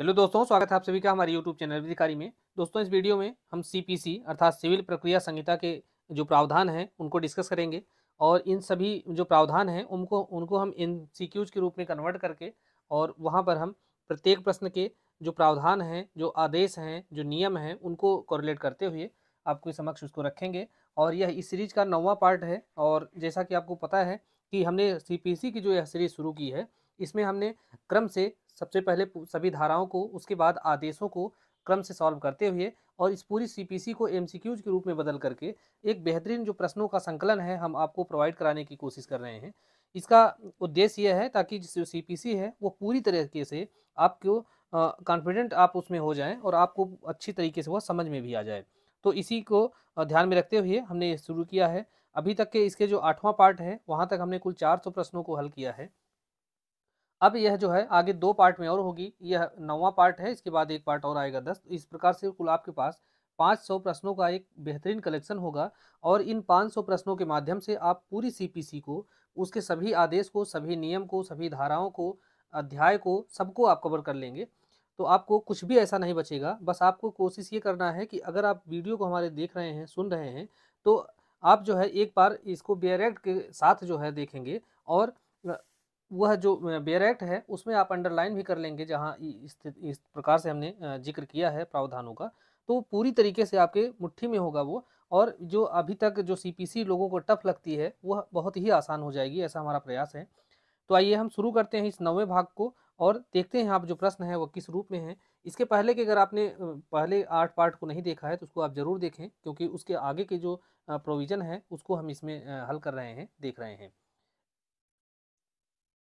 hello दोस्तों स्वागत है आप सभी का हमारे यूट्यूब चैनल अधिकारी में दोस्तों इस वीडियो में हम सीपीसी अर्थात सिविल प्रक्रिया संहिता के जो प्रावधान हैं उनको डिस्कस करेंगे और इन सभी जो प्रावधान हैं उनको उनको हम इन सी के रूप में कन्वर्ट करके और वहाँ पर हम प्रत्येक प्रश्न के जो प्रावधान हैं जो आदेश हैं जो नियम हैं उनको कॉरिलेट करते हुए आपके समक्ष उसको रखेंगे और यह इस सीरीज का नौवा पार्ट है और जैसा कि आपको पता है कि हमने सी की जो यह सीरीज शुरू की है इसमें हमने क्रम से सबसे पहले सभी धाराओं को उसके बाद आदेशों को क्रम से सॉल्व करते हुए और इस पूरी सीपीसी को एमसीक्यूज के रूप में बदल करके एक बेहतरीन जो प्रश्नों का संकलन है हम आपको प्रोवाइड कराने की कोशिश कर रहे हैं इसका उद्देश्य यह है ताकि जो सीपीसी है वो पूरी तरीके से आपको कॉन्फिडेंट आप उसमें हो जाएं और आपको अच्छी तरीके से वह समझ में भी आ जाए तो इसी को ध्यान में रखते हुए हमने शुरू किया है अभी तक के इसके जो आठवां पार्ट है वहाँ तक हमने कुल चार सौ प्रश्नों को हल किया है अब यह जो है आगे दो पार्ट में और होगी यह नौवा पार्ट है इसके बाद एक पार्ट और आएगा दस इस प्रकार से कुल आपके पास पाँच सौ प्रश्नों का एक बेहतरीन कलेक्शन होगा और इन पाँच सौ प्रश्नों के माध्यम से आप पूरी सीपीसी को उसके सभी आदेश को सभी नियम को सभी धाराओं को अध्याय को सबको आप कवर कर लेंगे तो आपको कुछ भी ऐसा नहीं बचेगा बस आपको कोशिश ये करना है कि अगर आप वीडियो को हमारे देख रहे हैं सुन रहे हैं तो आप जो है एक बार इसको बेरेक्ट e के साथ जो है देखेंगे और वह जो बेयर एक्ट है उसमें आप अंडरलाइन भी कर लेंगे जहाँ इस, इस प्रकार से हमने जिक्र किया है प्रावधानों का तो पूरी तरीके से आपके मुट्ठी में होगा वो और जो अभी तक जो सीपीसी लोगों को टफ लगती है वह बहुत ही आसान हो जाएगी ऐसा हमारा प्रयास है तो आइए हम शुरू करते हैं इस नवे भाग को और देखते हैं आप जो प्रश्न है वो किस रूप में है इसके पहले के अगर आपने पहले आठ पार्ट को नहीं देखा है तो उसको आप ज़रूर देखें क्योंकि उसके आगे के जो प्रोविज़न है उसको हम इसमें हल कर रहे हैं देख रहे हैं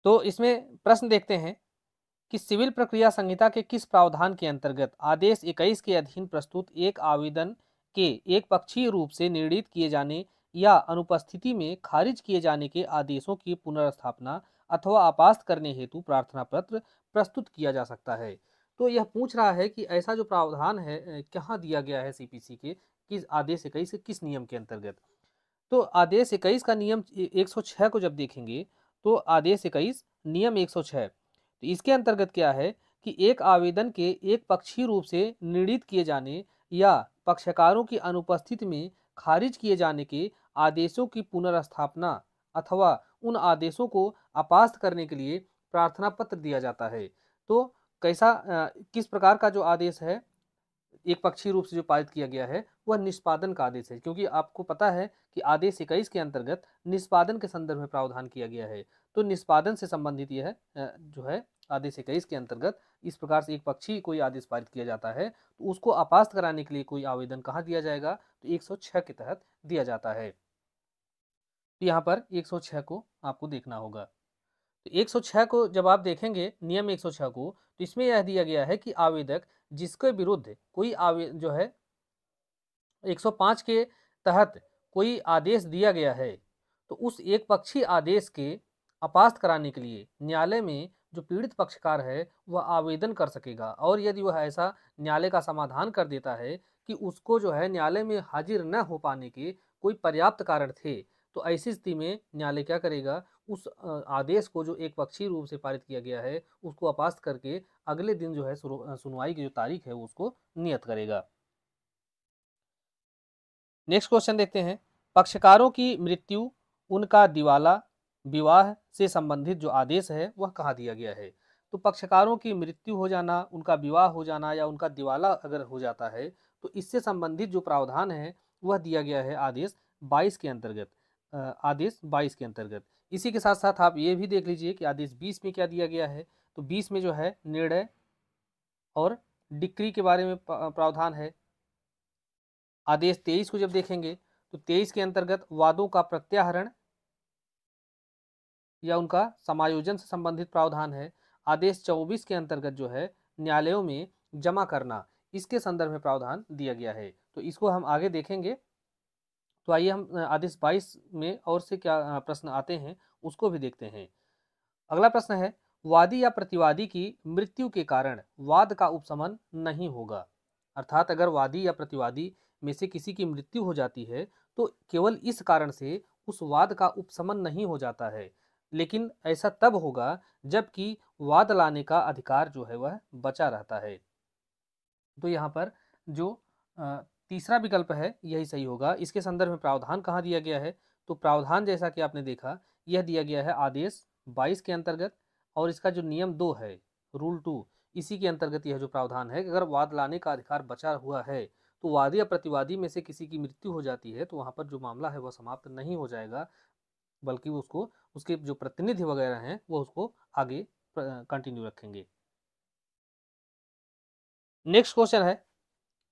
तो इसमें प्रश्न देखते हैं कि सिविल प्रक्रिया संहिता के किस प्रावधान के अंतर्गत आदेश 21 के अधीन प्रस्तुत एक आवेदन के एक पक्षीय रूप से निर्णित किए जाने या अनुपस्थिति में खारिज किए जाने के आदेशों की पुनर्स्थापना अथवा आपास्त करने हेतु प्रार्थना पत्र प्रस्तुत किया जा सकता है तो यह पूछ रहा है कि ऐसा जो प्रावधान है कहाँ दिया गया है सीपीसी के किस आदेश इक्कीस किस नियम के अंतर्गत तो आदेश इक्कीस का नियम 106 को जब देखेंगे तो आदेश इक्कीस नियम एक सौ छः तो इसके अंतर्गत क्या है कि एक आवेदन के एक पक्षी रूप से निर्णित किए जाने या पक्षकारों की अनुपस्थिति में खारिज किए जाने के आदेशों की पुनर्स्थापना अथवा उन आदेशों को अपास्त करने के लिए प्रार्थना पत्र दिया जाता है तो कैसा किस प्रकार का जो आदेश है एक पक्षी रूप से जो पारित किया गया है वह निष्पादन का आदेश है क्योंकि आपको पता है कि आदेश इक्कीस के अंतर्गत निष्पादन के संदर्भ में प्रावधान किया गया है तो निष्पादन से संबंधित यह जो है आदेश इक्कीस के अंतर्गत इस प्रकार से एक पक्षी कोई आदेश पारित किया जाता है तो उसको आपास्त कराने के लिए कोई आवेदन कहाँ दिया जाएगा तो छह के तहत दिया जाता है तो यहाँ पर छह को आपको देखना होगा तो 106 को जब आप देखेंगे नियम 106 को तो इसमें यह दिया गया है कि आवेदक जिसके विरुद्ध कोई जो है 105 के तहत कोई आदेश दिया गया है तो उस एक पक्षी आदेश के अपास्त कराने के लिए न्यायालय में जो पीड़ित पक्षकार है वह आवेदन कर सकेगा और यदि वह ऐसा न्यायालय का समाधान कर देता है कि उसको जो है न्यायालय में हाजिर न हो पाने के कोई पर्याप्त कारण थे तो ऐसी स्थिति में न्यायालय क्या करेगा उस आदेश को जो एक पक्षी रूप से पारित किया गया है उसको अपास्त करके अगले दिन जो है सुनवाई की जो तारीख है उसको नियत करेगा नेक्स्ट क्वेश्चन देखते हैं पक्षकारों की मृत्यु उनका दिवाला विवाह से संबंधित जो आदेश है वह कहाँ दिया गया है तो पक्षकारों की मृत्यु हो जाना उनका विवाह हो जाना या उनका दिवाला अगर हो जाता है तो इससे संबंधित जो प्रावधान है वह दिया गया है आदेश 22 के अंतर्गत आदेश 22 के अंतर्गत इसी के साथ साथ आप ये भी देख लीजिए कि आदेश 20 में क्या दिया गया है तो 20 में जो है निर्णय और डिक्री के बारे में प्रावधान है आदेश 23 को जब देखेंगे तो 23 के अंतर्गत वादों का प्रत्याहरण या उनका समायोजन से संबंधित प्रावधान है आदेश 24 के अंतर्गत जो है न्यायालयों में जमा करना इसके संदर्भ में प्रावधान दिया गया है तो इसको हम आगे देखेंगे तो आइए हम आदेश बाईस में और से क्या प्रश्न आते हैं उसको भी देखते हैं अगला प्रश्न है वादी या प्रतिवादी की मृत्यु के कारण वाद का उपशमन नहीं होगा अर्थात अगर वादी या प्रतिवादी में से किसी की मृत्यु हो जाती है तो केवल इस कारण से उस वाद का उपशमन नहीं हो जाता है लेकिन ऐसा तब होगा जबकि वाद लाने का अधिकार जो है वह बचा रहता है तो यहाँ पर जो तीसरा विकल्प है यही सही होगा इसके संदर्भ में प्रावधान कहाँ दिया गया है तो प्रावधान जैसा कि आपने देखा यह दिया गया है आदेश बाईस के अंतर्गत और इसका जो नियम दो है रूल टू इसी के अंतर्गत यह जो प्रावधान है अगर वाद लाने का अधिकार बचा हुआ है तो वादी या प्रतिवादी में से किसी की मृत्यु हो जाती है तो वहाँ पर जो मामला है वह समाप्त नहीं हो जाएगा बल्कि उसको उसके जो प्रतिनिधि वगैरह हैं वो उसको आगे कंटिन्यू रखेंगे नेक्स्ट क्वेश्चन है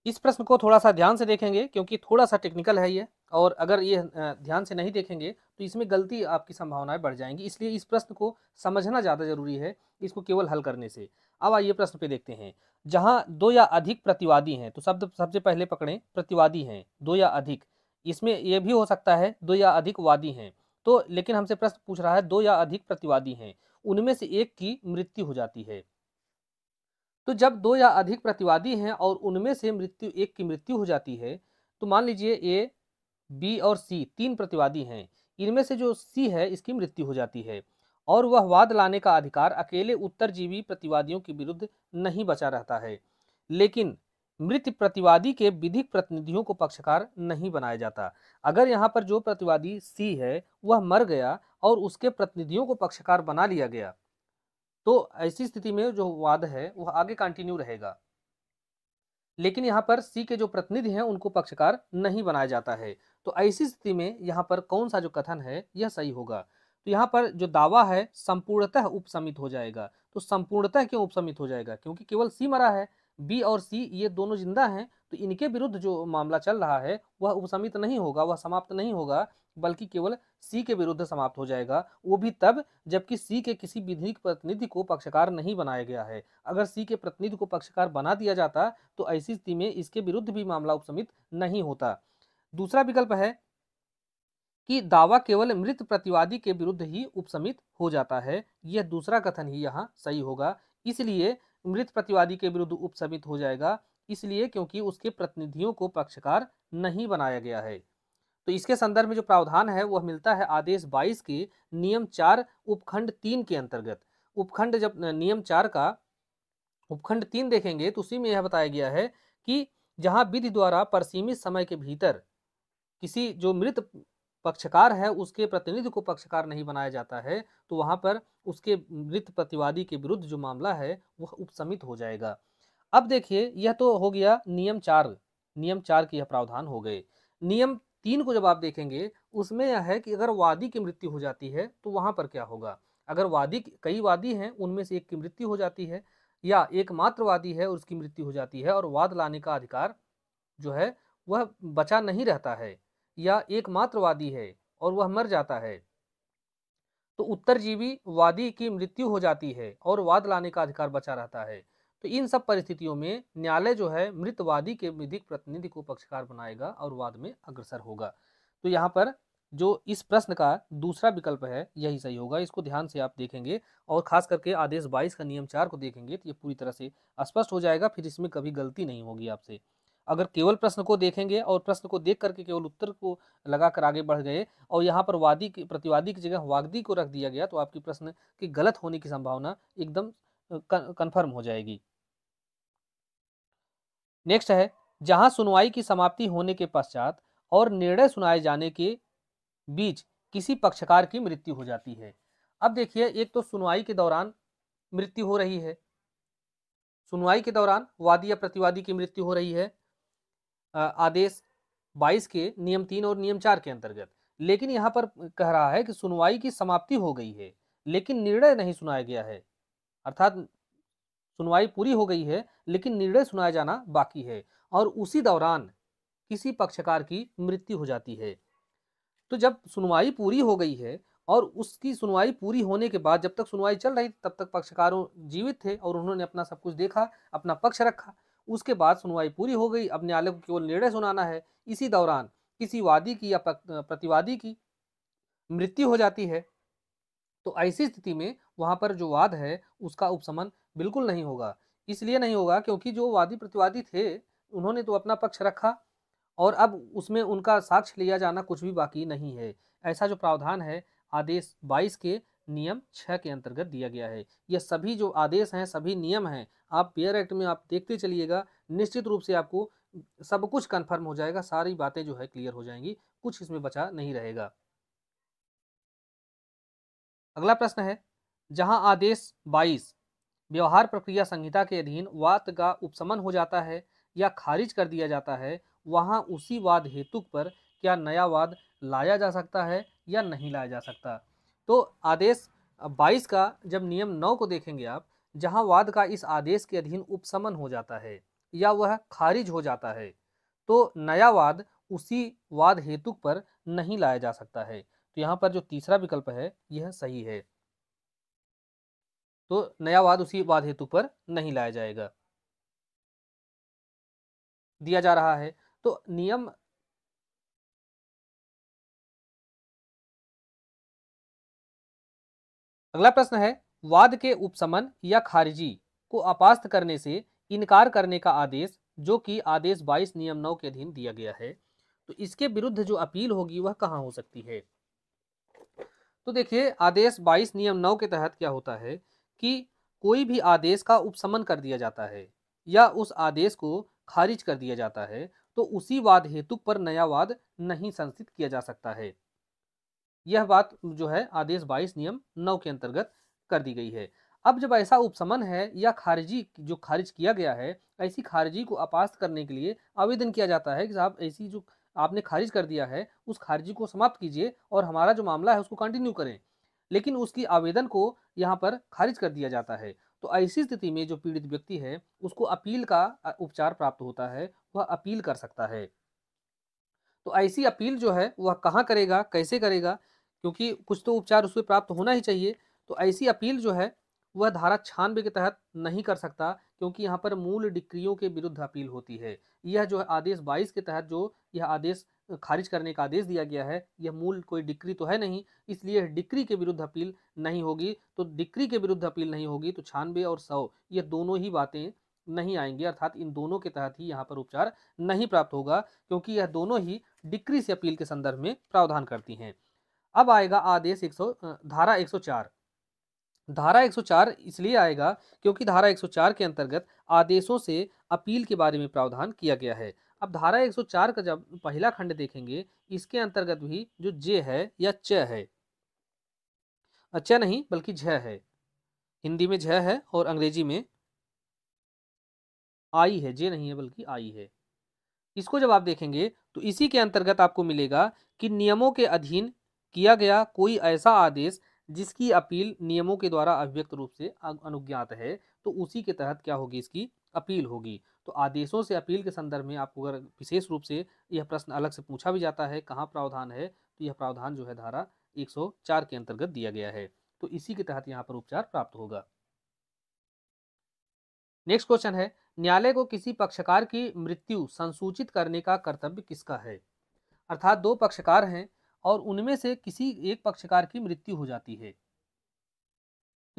इस प्रश्न को थोड़ा सा ध्यान से देखेंगे क्योंकि थोड़ा सा टेक्निकल है ये और अगर ये ध्यान से नहीं देखेंगे तो इसमें गलती आपकी संभावनाएं बढ़ जाएंगी इसलिए इस प्रश्न को समझना ज़्यादा जरूरी है इसको केवल हल करने से अब आइए प्रश्न पे देखते हैं जहाँ दो या अधिक प्रतिवादी हैं तो शब्द सबसे पहले पकड़ें प्रतिवादी हैं दो या अधिक इसमें यह भी हो सकता है दो या अधिक वादी हैं तो लेकिन हमसे प्रश्न पूछ रहा है दो या अधिक प्रतिवादी हैं उनमें से एक की मृत्यु हो जाती है तो जब दो या अधिक प्रतिवादी हैं और उनमें से मृत्यु एक की मृत्यु हो जाती है तो मान लीजिए ए बी और सी तीन प्रतिवादी हैं इनमें से जो सी है इसकी मृत्यु हो जाती है और वह वाद लाने का अधिकार अकेले उत्तरजीवी प्रतिवादियों के विरुद्ध नहीं बचा रहता है लेकिन मृत प्रतिवादी के विधिक प्रतिनिधियों को पक्षकार नहीं बनाया जाता अगर यहाँ पर जो प्रतिवादी सी है वह मर गया और उसके प्रतिनिधियों को पक्षकार बना लिया गया तो ऐसी स्थिति में जो वाद है वह आगे कंटिन्यू रहेगा लेकिन यहाँ पर सी के जो प्रतिनिधि हैं उनको पक्षकार नहीं बनाया जाता है तो ऐसी स्थिति में यहाँ पर कौन सा जो कथन है यह सही होगा तो यहाँ पर जो दावा है संपूर्णतः उपसमित हो जाएगा तो संपूर्णतः क्यों उपसमित हो जाएगा क्योंकि केवल सी मरा है बी और सी ये दोनों जिंदा हैं तो इनके विरुद्ध जो मामला चल रहा है वह उपसमित नहीं होगा वह समाप्त नहीं होगा बल्कि केवल सी के विरुद्ध समाप्त हो जाएगा वो भी तब जबकि सी के किसी विधिक प्रतिनिधि को पक्षकार नहीं बनाया गया है अगर सी के प्रतिनिधि को पक्षकार बना दिया जाता तो ऐसी स्थिति में इसके विरुद्ध भी मामला उपसमित नहीं होता दूसरा विकल्प है कि दावा केवल मृत प्रतिवादी के विरुद्ध ही उपसमित हो जाता है यह दूसरा कथन ही यहाँ सही होगा इसलिए मृत प्रतिवादी के विरुद्ध उपसमित हो जाएगा इसलिए क्योंकि उसके प्रतिनिधियों को पक्षकार नहीं बनाया गया है तो इसके संदर्भ में जो प्रावधान है वह मिलता है आदेश 22 की नियम चार उपखंड तीन के अंतर्गत उपखंड जब नियम चार का उपखंड तीन देखेंगे तो उसी में यह बताया गया है कि जहां विधि द्वारा परसीमित समय के भीतर किसी जो मृत पक्षकार है उसके प्रतिनिधि को पक्षकार नहीं बनाया जाता है तो वहां पर उसके मृत प्रतिवादी के विरुद्ध जो मामला है वह उपसमित हो जाएगा अब देखिए यह तो हो गया नियम चार नियम चार के यह प्रावधान हो गए नियम तीन को जब आप देखेंगे उसमें यह है कि अगर वादी की मृत्यु हो जाती है तो वहाँ पर क्या होगा अगर वादी कई वादी हैं उनमें से एक की मृत्यु हो जाती है या एकमात्र वादी है और उसकी मृत्यु हो जाती है और वाद लाने का अधिकार जो है वह बचा नहीं रहता है या एकमात्र वादी है और वह मर जाता है तो उत्तरजीवी वादी की मृत्यु हो जाती है और वाद लाने का अधिकार बचा रहता है तो इन सब परिस्थितियों में न्यायालय जो है मृतवादी के विधिक प्रतिनिधि को पक्षकार बनाएगा और वाद में अग्रसर होगा तो यहाँ पर जो इस प्रश्न का दूसरा विकल्प है यही सही होगा इसको ध्यान से आप देखेंगे और खास करके आदेश 22 का नियम चार को देखेंगे तो ये पूरी तरह से स्पष्ट हो जाएगा फिर इसमें कभी गलती नहीं होगी आपसे अगर केवल प्रश्न को देखेंगे और प्रश्न को देख करके केवल उत्तर को लगाकर आगे बढ़ गए और यहाँ पर वादी की प्रतिवादी की जगह वागदी को रख दिया गया तो आपकी प्रश्न के गलत होने की संभावना एकदम कन्फर्म हो जाएगी नेक्स्ट है जहां सुनवाई की समाप्ति होने के पश्चात और निर्णय सुनाए जाने के बीच किसी पक्षकार की मृत्यु हो जाती है अब देखिए एक तो सुनवाई के दौरान मृत्यु हो रही है सुनवाई के दौरान वादी या प्रतिवादी की मृत्यु हो रही है आदेश 22 के नियम तीन और नियम चार के अंतर्गत लेकिन यहाँ पर कह रहा है कि सुनवाई की समाप्ति हो गई है लेकिन निर्णय नहीं सुनाया गया है अर्थात सुनवाई पूरी हो गई है लेकिन निर्णय सुनाया जाना बाकी है और उसी दौरान किसी पक्षकार की मृत्यु हो जाती है तो जब सुनवाई पूरी हो गई है और उसकी सुनवाई पूरी होने के बाद जब तक सुनवाई चल रही तब तक पक्षकारों जीवित थे और उन्होंने अपना सब कुछ देखा अपना पक्ष रखा उसके बाद सुनवाई पूरी हो गई अब न्यायालय को केवल निर्णय सुनाना है इसी दौरान किसी वादी की या प्रतिवादी की मृत्यु हो जाती है तो ऐसी स्थिति में वहाँ पर जो वाद है उसका उपशमन बिल्कुल नहीं होगा इसलिए नहीं होगा क्योंकि जो वादी प्रतिवादी थे उन्होंने तो अपना पक्ष रखा और अब उसमें उनका साक्ष्य लिया जाना कुछ भी बाकी नहीं है ऐसा जो प्रावधान है आदेश बाईस के नियम छः के अंतर्गत दिया गया है ये सभी जो आदेश हैं सभी नियम हैं आप पेयर एक्ट में आप देखते चलिएगा निश्चित रूप से आपको सब कुछ कन्फर्म हो जाएगा सारी बातें जो है क्लियर हो जाएंगी कुछ इसमें बचा नहीं रहेगा अगला प्रश्न है जहां आदेश व्यवहार प्रक्रिया संहिता के अधीन वाद का उपशमन हो जाता है या खारिज कर दिया जाता है वहाँ उसी वाद हेतुक पर क्या नया वाद लाया जा सकता है या नहीं लाया जा सकता तो आदेश 22 का जब नियम 9 को देखेंगे आप जहाँ वाद का इस आदेश के अधीन उपशमन हो जाता है या वह खारिज हो जाता है तो नया वाद उसी वाद हेतुक पर नहीं लाया जा सकता है तो यहाँ पर जो तीसरा विकल्प है यह सही है तो नया वाद उसी वाद हेतु पर नहीं लाया जाएगा दिया जा रहा है तो नियम अगला प्रश्न है वाद के उपसमन या खारिजी को अपास्त करने से इनकार करने का आदेश जो कि आदेश 22 नियम नौ के अधीन दिया गया है तो इसके विरुद्ध जो अपील होगी वह कहा हो सकती है तो देखिए आदेश 22 नियम नौ के तहत क्या होता है कि कोई भी आदेश का उपसमन कर दिया जाता है या उस आदेश को खारिज कर दिया जाता है तो उसी वाद हेतु पर नया वाद नहीं संस्थित किया जा सकता है यह बात जो है आदेश 22 नियम 9 के अंतर्गत कर दी गई है अब जब ऐसा उपसमन है या खारिजी जो खारिज किया गया है ऐसी खारिजी को अपास्त करने के लिए आवेदन किया जाता है कि साहब ऐसी जो आपने खारिज कर दिया है उस खारिजी को समाप्त कीजिए और हमारा जो मामला है उसको कंटिन्यू करें लेकिन उसकी आवेदन को यहाँ पर खारिज कर दिया जाता है तो ऐसी स्थिति में जो पीड़ित व्यक्ति है उसको अपील का उपचार प्राप्त होता है वह अपील कर सकता है तो ऐसी अपील जो है वह कहाँ करेगा कैसे करेगा क्योंकि कुछ तो उपचार उसमें प्राप्त होना ही चाहिए तो ऐसी अपील जो है वह धारा छानबे के तहत नहीं कर सकता क्योंकि यहाँ पर मूल डिक्रियों के विरुद्ध अपील होती है यह जो है आदेश 22 के तहत जो यह आदेश खारिज करने का आदेश दिया गया है यह मूल कोई डिक्री तो है नहीं इसलिए डिक्री के विरुद्ध अपील नहीं होगी तो डिक्री के विरुद्ध अपील नहीं होगी तो छानबे और सौ ये दोनों ही बातें नहीं आएंगी अर्थात इन दोनों के तहत ही यहाँ पर उपचार नहीं प्राप्त होगा क्योंकि यह दोनों ही डिक्री से अपील के संदर्भ में प्रावधान करती हैं अब आएगा आदेश एक धारा एक धारा 104 इसलिए आएगा क्योंकि धारा 104 के अंतर्गत आदेशों से अपील के बारे में प्रावधान किया गया है अब धारा 104 का जब पहला खंड देखेंगे इसके अंतर्गत भी जो जे है या च है अच्छा नहीं बल्कि झ है हिंदी में झ है और अंग्रेजी में आई है जे नहीं है बल्कि आई है इसको जब आप देखेंगे तो इसी के अंतर्गत आपको मिलेगा कि नियमों के अधीन किया गया कोई ऐसा आदेश जिसकी अपील नियमों के द्वारा अभिव्यक्त रूप से अनुज्ञात है तो उसी के तहत क्या होगी इसकी अपील होगी तो आदेशों से अपील के संदर्भ में आपको अगर विशेष रूप से यह प्रश्न अलग से पूछा भी जाता है कहाँ प्रावधान है तो यह प्रावधान जो है धारा 104 के अंतर्गत दिया गया है तो इसी के तहत यहाँ पर उपचार प्राप्त होगा नेक्स्ट क्वेश्चन है न्यायालय को किसी पक्षकार की मृत्यु संसूचित करने का कर्तव्य किसका है अर्थात दो पक्षकार हैं और उनमें से किसी एक पक्षकार की मृत्यु हो जाती है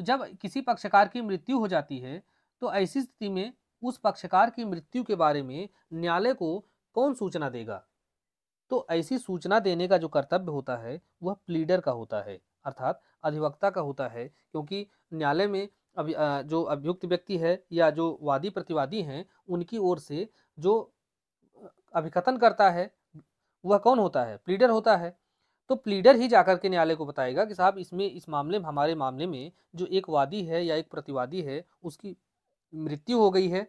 जब किसी पक्षकार की मृत्यु हो जाती है तो ऐसी स्थिति में उस पक्षकार की मृत्यु के बारे में न्यायालय को कौन सूचना देगा तो ऐसी सूचना देने का जो कर्तव्य होता है वह प्लीडर का होता है अर्थात अधिवक्ता का होता है क्योंकि न्यायालय में अभि जो अभियुक्त व्यक्ति है या जो वादी प्रतिवादी हैं उनकी ओर से जो अभिकथन करता है वह कौन होता है प्लीडर होता है तो प्लीडर ही जाकर के न्यायालय को बताएगा कि साहब इसमें इस मामले में हमारे मामले में जो एक वादी है या एक प्रतिवादी है उसकी मृत्यु हो गई है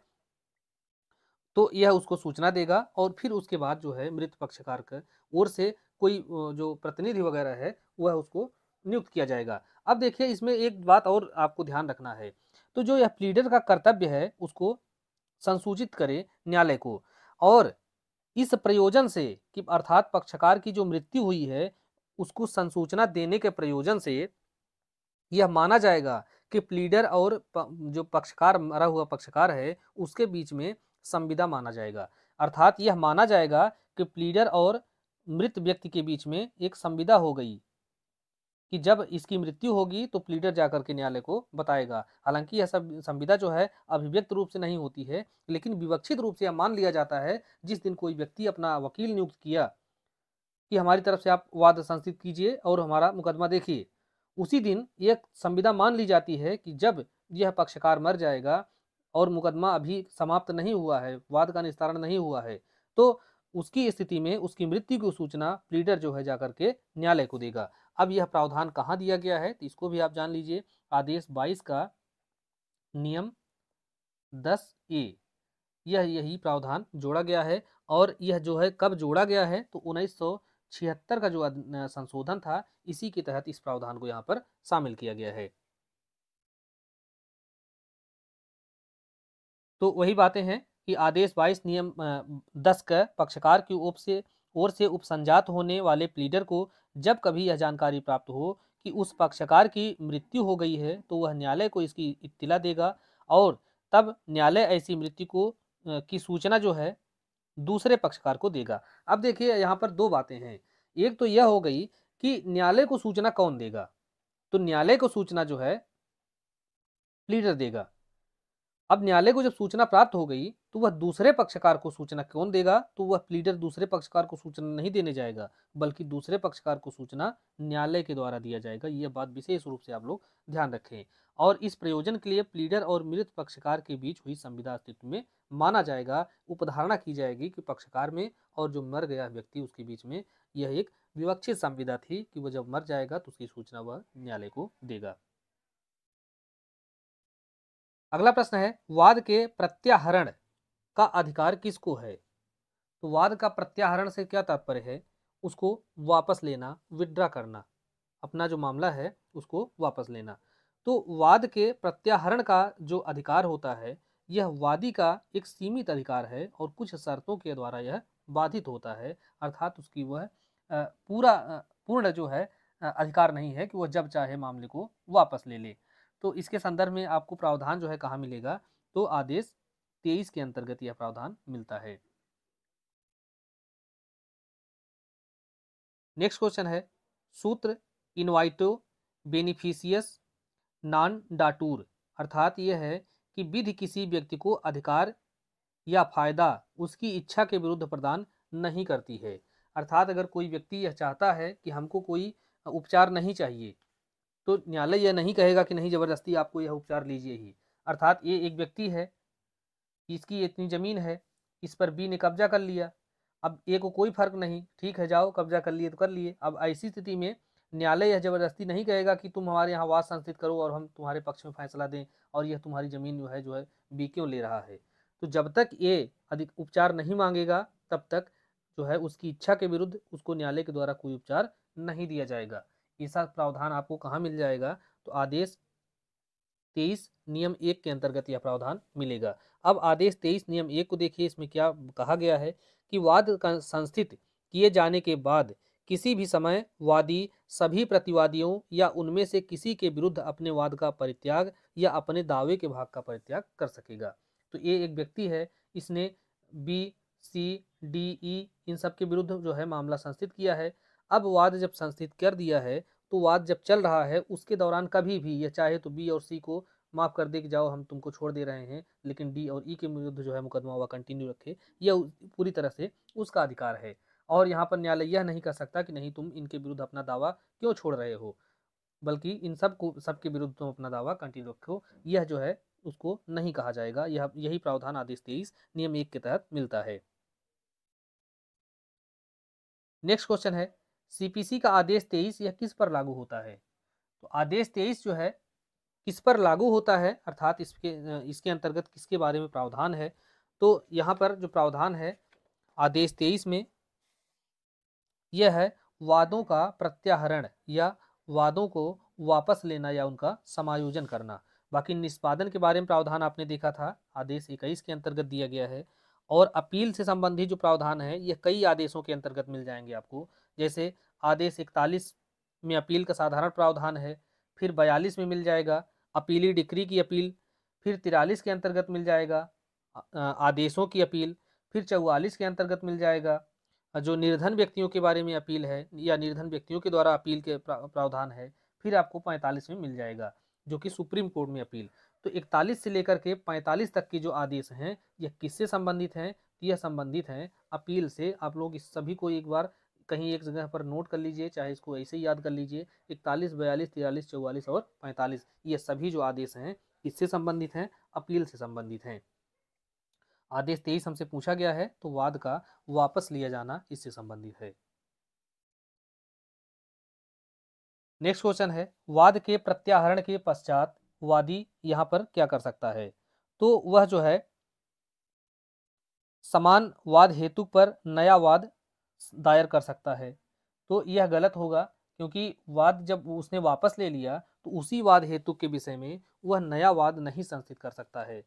तो यह उसको सूचना देगा और फिर उसके बाद जो है मृत पक्षकार के ओर से कोई जो प्रतिनिधि वगैरह है वह उसको नियुक्त किया जाएगा अब देखिए इसमें एक बात और आपको ध्यान रखना है तो जो यह प्लीडर का कर्तव्य है उसको संसूचित करे न्यायालय को और इस प्रयोजन से कि अर्थात पक्षकार की जो मृत्यु हुई है उसको संसूचना देने के प्रयोजन से यह माना जाएगा कि प्लीडर और जो पक्षकार मरा हुआ पक्षकार है उसके बीच में संविदा माना जाएगा अर्थात यह माना जाएगा कि प्लीडर और मृत व्यक्ति के बीच में एक संविदा हो गई कि जब इसकी मृत्यु होगी तो प्लीडर जाकर के न्यायालय को बताएगा हालांकि यह सब संविदा जो है अभिव्यक्त रूप से नहीं होती है लेकिन विवक्षित रूप से यह मान लिया जाता है जिस दिन कोई व्यक्ति अपना वकील नियुक्त किया कि हमारी तरफ से आप वाद संस्थित कीजिए और हमारा मुकदमा देखिए उसी दिन यह संविदा मान ली जाती है कि जब यह पक्षकार मर जाएगा और मुकदमा अभी समाप्त नहीं हुआ है वाद का निस्तारण नहीं हुआ है तो उसकी स्थिति में उसकी मृत्यु की सूचना प्लीडर जो है जाकर के न्यायालय को देगा अब यह प्रावधान कहाँ दिया गया है तो इसको भी आप जान लीजिए आदेश 22 का नियम 10 ए यह यही प्रावधान जोड़ा गया है और यह जो है कब जोड़ा गया है तो उन्नीस छिहत्तर का जो संशोधन था इसी के तहत इस प्रावधान को यहाँ पर शामिल किया गया है तो वही बातें हैं कि आदेश 22 नियम 10 का पक्षकार की ओर से ओर से उपसंजात होने वाले प्लीडर को जब कभी यह जानकारी प्राप्त हो कि उस पक्षकार की मृत्यु हो गई है तो वह न्यायालय को इसकी इत्तला देगा और तब न्यायालय ऐसी मृत्यु को की सूचना जो है दूसरे पक्षकार को देगा अब देखिए यहाँ पर दो बातें हैं एक तो यह हो गई कि न्यायालय को सूचना कौन देगा तो न्यायालय को सूचना जो है प्लीडर देगा अब न्यायालय को जब सूचना प्राप्त हो गई तो वह दूसरे पक्षकार को सूचना कौन देगा तो वह प्लीडर दूसरे पक्षकार को सूचना नहीं देने जाएगा बल्कि दूसरे पक्षकार को सूचना न्यायालय के द्वारा दिया जाएगा यह बात विशेष रूप से आप लोग ध्यान रखें और इस प्रयोजन के लिए प्लीडर और मृत पक्षकार के बीच हुई संविदा अस्तित्व में माना जाएगा उपधारणा की जाएगी कि पक्षकार में और जो मर गया व्यक्ति उसके बीच में यह एक विवक्षित संविदा थी कि वह जब मर जाएगा तो उसकी सूचना वह न्यायालय को देगा अगला प्रश्न है वाद के प्रत्याहरण का अधिकार किसको है तो वाद का प्रत्याहरण से क्या तात्पर्य है उसको वापस लेना विड्रा करना अपना जो मामला है उसको वापस लेना तो वाद के प्रत्याहरण का जो अधिकार होता है यह वादी का एक सीमित अधिकार है और कुछ शर्तों के द्वारा यह बाधित होता है अर्थात उसकी वह पूरा पूर्ण जो है अधिकार नहीं है कि वह जब चाहे मामले को वापस ले ले तो इसके संदर्भ में आपको प्रावधान जो है कहाँ मिलेगा तो आदेश तेईस के अंतर्गत यह प्रावधान मिलता है नेक्स्ट क्वेश्चन है सूत्र इनवाइटो बेनिफिशियस नॉन डाटूर अर्थात यह है कि विधि किसी व्यक्ति को अधिकार या फायदा उसकी इच्छा के विरुद्ध प्रदान नहीं करती है अर्थात अगर कोई व्यक्ति यह चाहता है कि हमको कोई उपचार नहीं चाहिए तो न्यायालय यह नहीं कहेगा कि नहीं ज़बरदस्ती आपको यह उपचार लीजिए ही अर्थात ये एक व्यक्ति है कि इसकी इतनी ज़मीन है इस पर बी ने कब्जा कर लिया अब ए को कोई फर्क नहीं ठीक है जाओ कब्जा कर लिए तो कर लिए अब ऐसी स्थिति में न्यायालय यह जबरदस्ती नहीं कहेगा कि तुम हमारे यहाँ वाद संस्थित करो और हम तुम्हारे पक्ष में फैसला दें और यह तुम्हारी ज़मीन जो है जो है बी क्यों ले रहा है तो जब तक ए अधिक उपचार नहीं मांगेगा तब तक जो है उसकी इच्छा के विरुद्ध उसको न्यायालय के द्वारा कोई उपचार नहीं दिया जाएगा ऐसा प्रावधान आपको कहाँ मिल जाएगा तो आदेश तेईस नियम एक के अंतर्गत यह प्रावधान मिलेगा अब आदेश तेईस नियम एक को देखिए इसमें क्या कहा गया है कि वाद संस्थित किए जाने के बाद किसी भी समय वादी सभी प्रतिवादियों या उनमें से किसी के विरुद्ध अपने वाद का परित्याग या अपने दावे के भाग का परित्याग कर सकेगा तो ये एक व्यक्ति है इसने बी सी डी ई इन सब के विरुद्ध जो है मामला संस्थित किया है अब वाद जब संस्थित कर दिया है तो वाद जब चल रहा है उसके दौरान कभी भी यह चाहे तो बी और सी को माफ़ कर दे कि जाओ हम तुमको छोड़ दे रहे हैं लेकिन डी और ई के विरुद्ध जो है मुकदमा हुआ कंटिन्यू रखे यह पूरी तरह से उसका अधिकार है और यहाँ पर न्यायालय यह नहीं कर सकता कि नहीं तुम इनके विरुद्ध अपना दावा क्यों छोड़ रहे हो बल्कि इन सब को सबके विरुद्ध तुम अपना दावा कंटिन्यू रखो यह जो है उसको नहीं कहा जाएगा यह यही प्रावधान आदेश तेईस नियम एक के तहत मिलता है नेक्स्ट क्वेश्चन है सीपीसी का आदेश तेईस यह किस पर लागू होता है तो आदेश तेईस जो है किस पर लागू होता है अर्थात इसके इसके अंतर्गत किसके बारे में प्रावधान है तो यहाँ पर जो प्रावधान है आदेश तेईस में यह है वादों का प्रत्याहरण या वादों को वापस लेना या उनका समायोजन करना बाकी निष्पादन के बारे में प्रावधान आपने देखा था आदेश इक्कीस के अंतर्गत दिया गया है और अपील से संबंधित जो प्रावधान है यह कई आदेशों के अंतर्गत मिल जाएंगे आपको जैसे आदेश इकतालीस में अपील का साधारण प्रावधान है फिर बयालीस में मिल जाएगा अपीली डिक्री की अपील फिर तिरालीस के अंतर्गत मिल जाएगा आदेशों की अपील फिर चौवालीस के अंतर्गत मिल जाएगा जो निर्धन व्यक्तियों के बारे में अपील है या निर्धन व्यक्तियों के द्वारा अपील के प्रावधान है फिर आपको पैंतालीस में मिल जाएगा जो कि सुप्रीम कोर्ट में अपील तो इकतालीस से लेकर के पैंतालीस तक के जो आदेश हैं यह किससे संबंधित हैं यह संबंधित हैं अपील से आप लोग इस सभी को एक बार कहीं एक जगह पर नोट कर लीजिए चाहे इसको ऐसे ही याद कर लीजिए इकतालीस बयालीस तिरालीस चौवालीस और पैंतालीस ये सभी जो आदेश हैं किससे संबंधित हैं अपील से संबंधित हैं आदेश तेईस हमसे पूछा गया है तो वाद का वापस लिया जाना इससे संबंधित है नेक्स्ट क्वेश्चन है वाद के प्रत्याहरण के पश्चात वादी यहाँ पर क्या कर सकता है तो वह जो है समान वाद हेतु पर नया वाद दायर कर सकता है तो यह गलत होगा क्योंकि वाद जब उसने वापस ले लिया तो उसी वाद हेतु के विषय में वह नया वाद नहीं संस्थित कर सकता है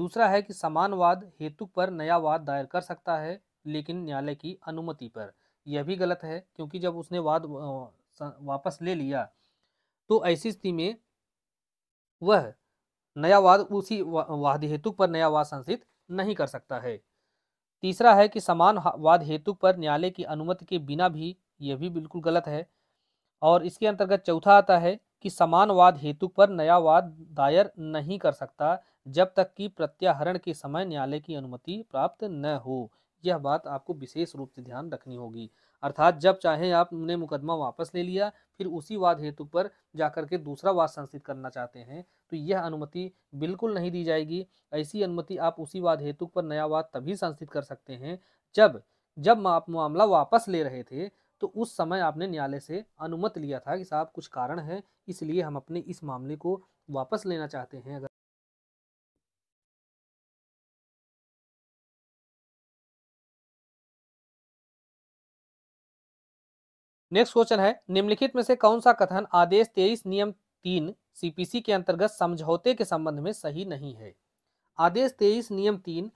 दूसरा है कि समानवाद हेतु पर नया वाद दायर कर सकता है लेकिन न्यायालय की अनुमति पर यह भी गलत है क्योंकि जब उसने वाद वापस ले लिया तो ऐसी स्थिति में वह नया वाद उसी वाद हेतु पर नया वाद संस्थित नहीं कर सकता है तीसरा है कि समान वाद हेतु पर न्यायालय की अनुमति के बिना भी यह भी बिल्कुल गलत है और इसके अंतर्गत चौथा आता है कि समानवाद हेतु पर नया वाद दायर नहीं कर सकता जब तक कि प्रत्याहरण के समय न्यायालय की अनुमति प्राप्त न हो यह बात आपको विशेष रूप से ध्यान रखनी होगी अर्थात जब चाहे आपने मुकदमा वापस ले लिया फिर उसी वाद हेतु पर जाकर के दूसरा वाद संस्थित करना चाहते हैं तो यह अनुमति बिल्कुल नहीं दी जाएगी ऐसी अनुमति आप उसी वाद हेतु पर नया वाद तभी संस्थित कर सकते हैं जब जब आप मामला वापस ले रहे थे तो उस समय आपने न्यायालय से अनुमत लिया था कि साहब कुछ कारण है इसलिए हम अपने इस मामले को वापस लेना चाहते हैं अगर नेक्स्ट क्वेश्चन है निम्नलिखित में से कौन सा कथन आदेश तेईस नियम तीन सीपीसी के अंतर्गत समझौते के संबंध में सही नहीं है आदेश तेईस नियम तीन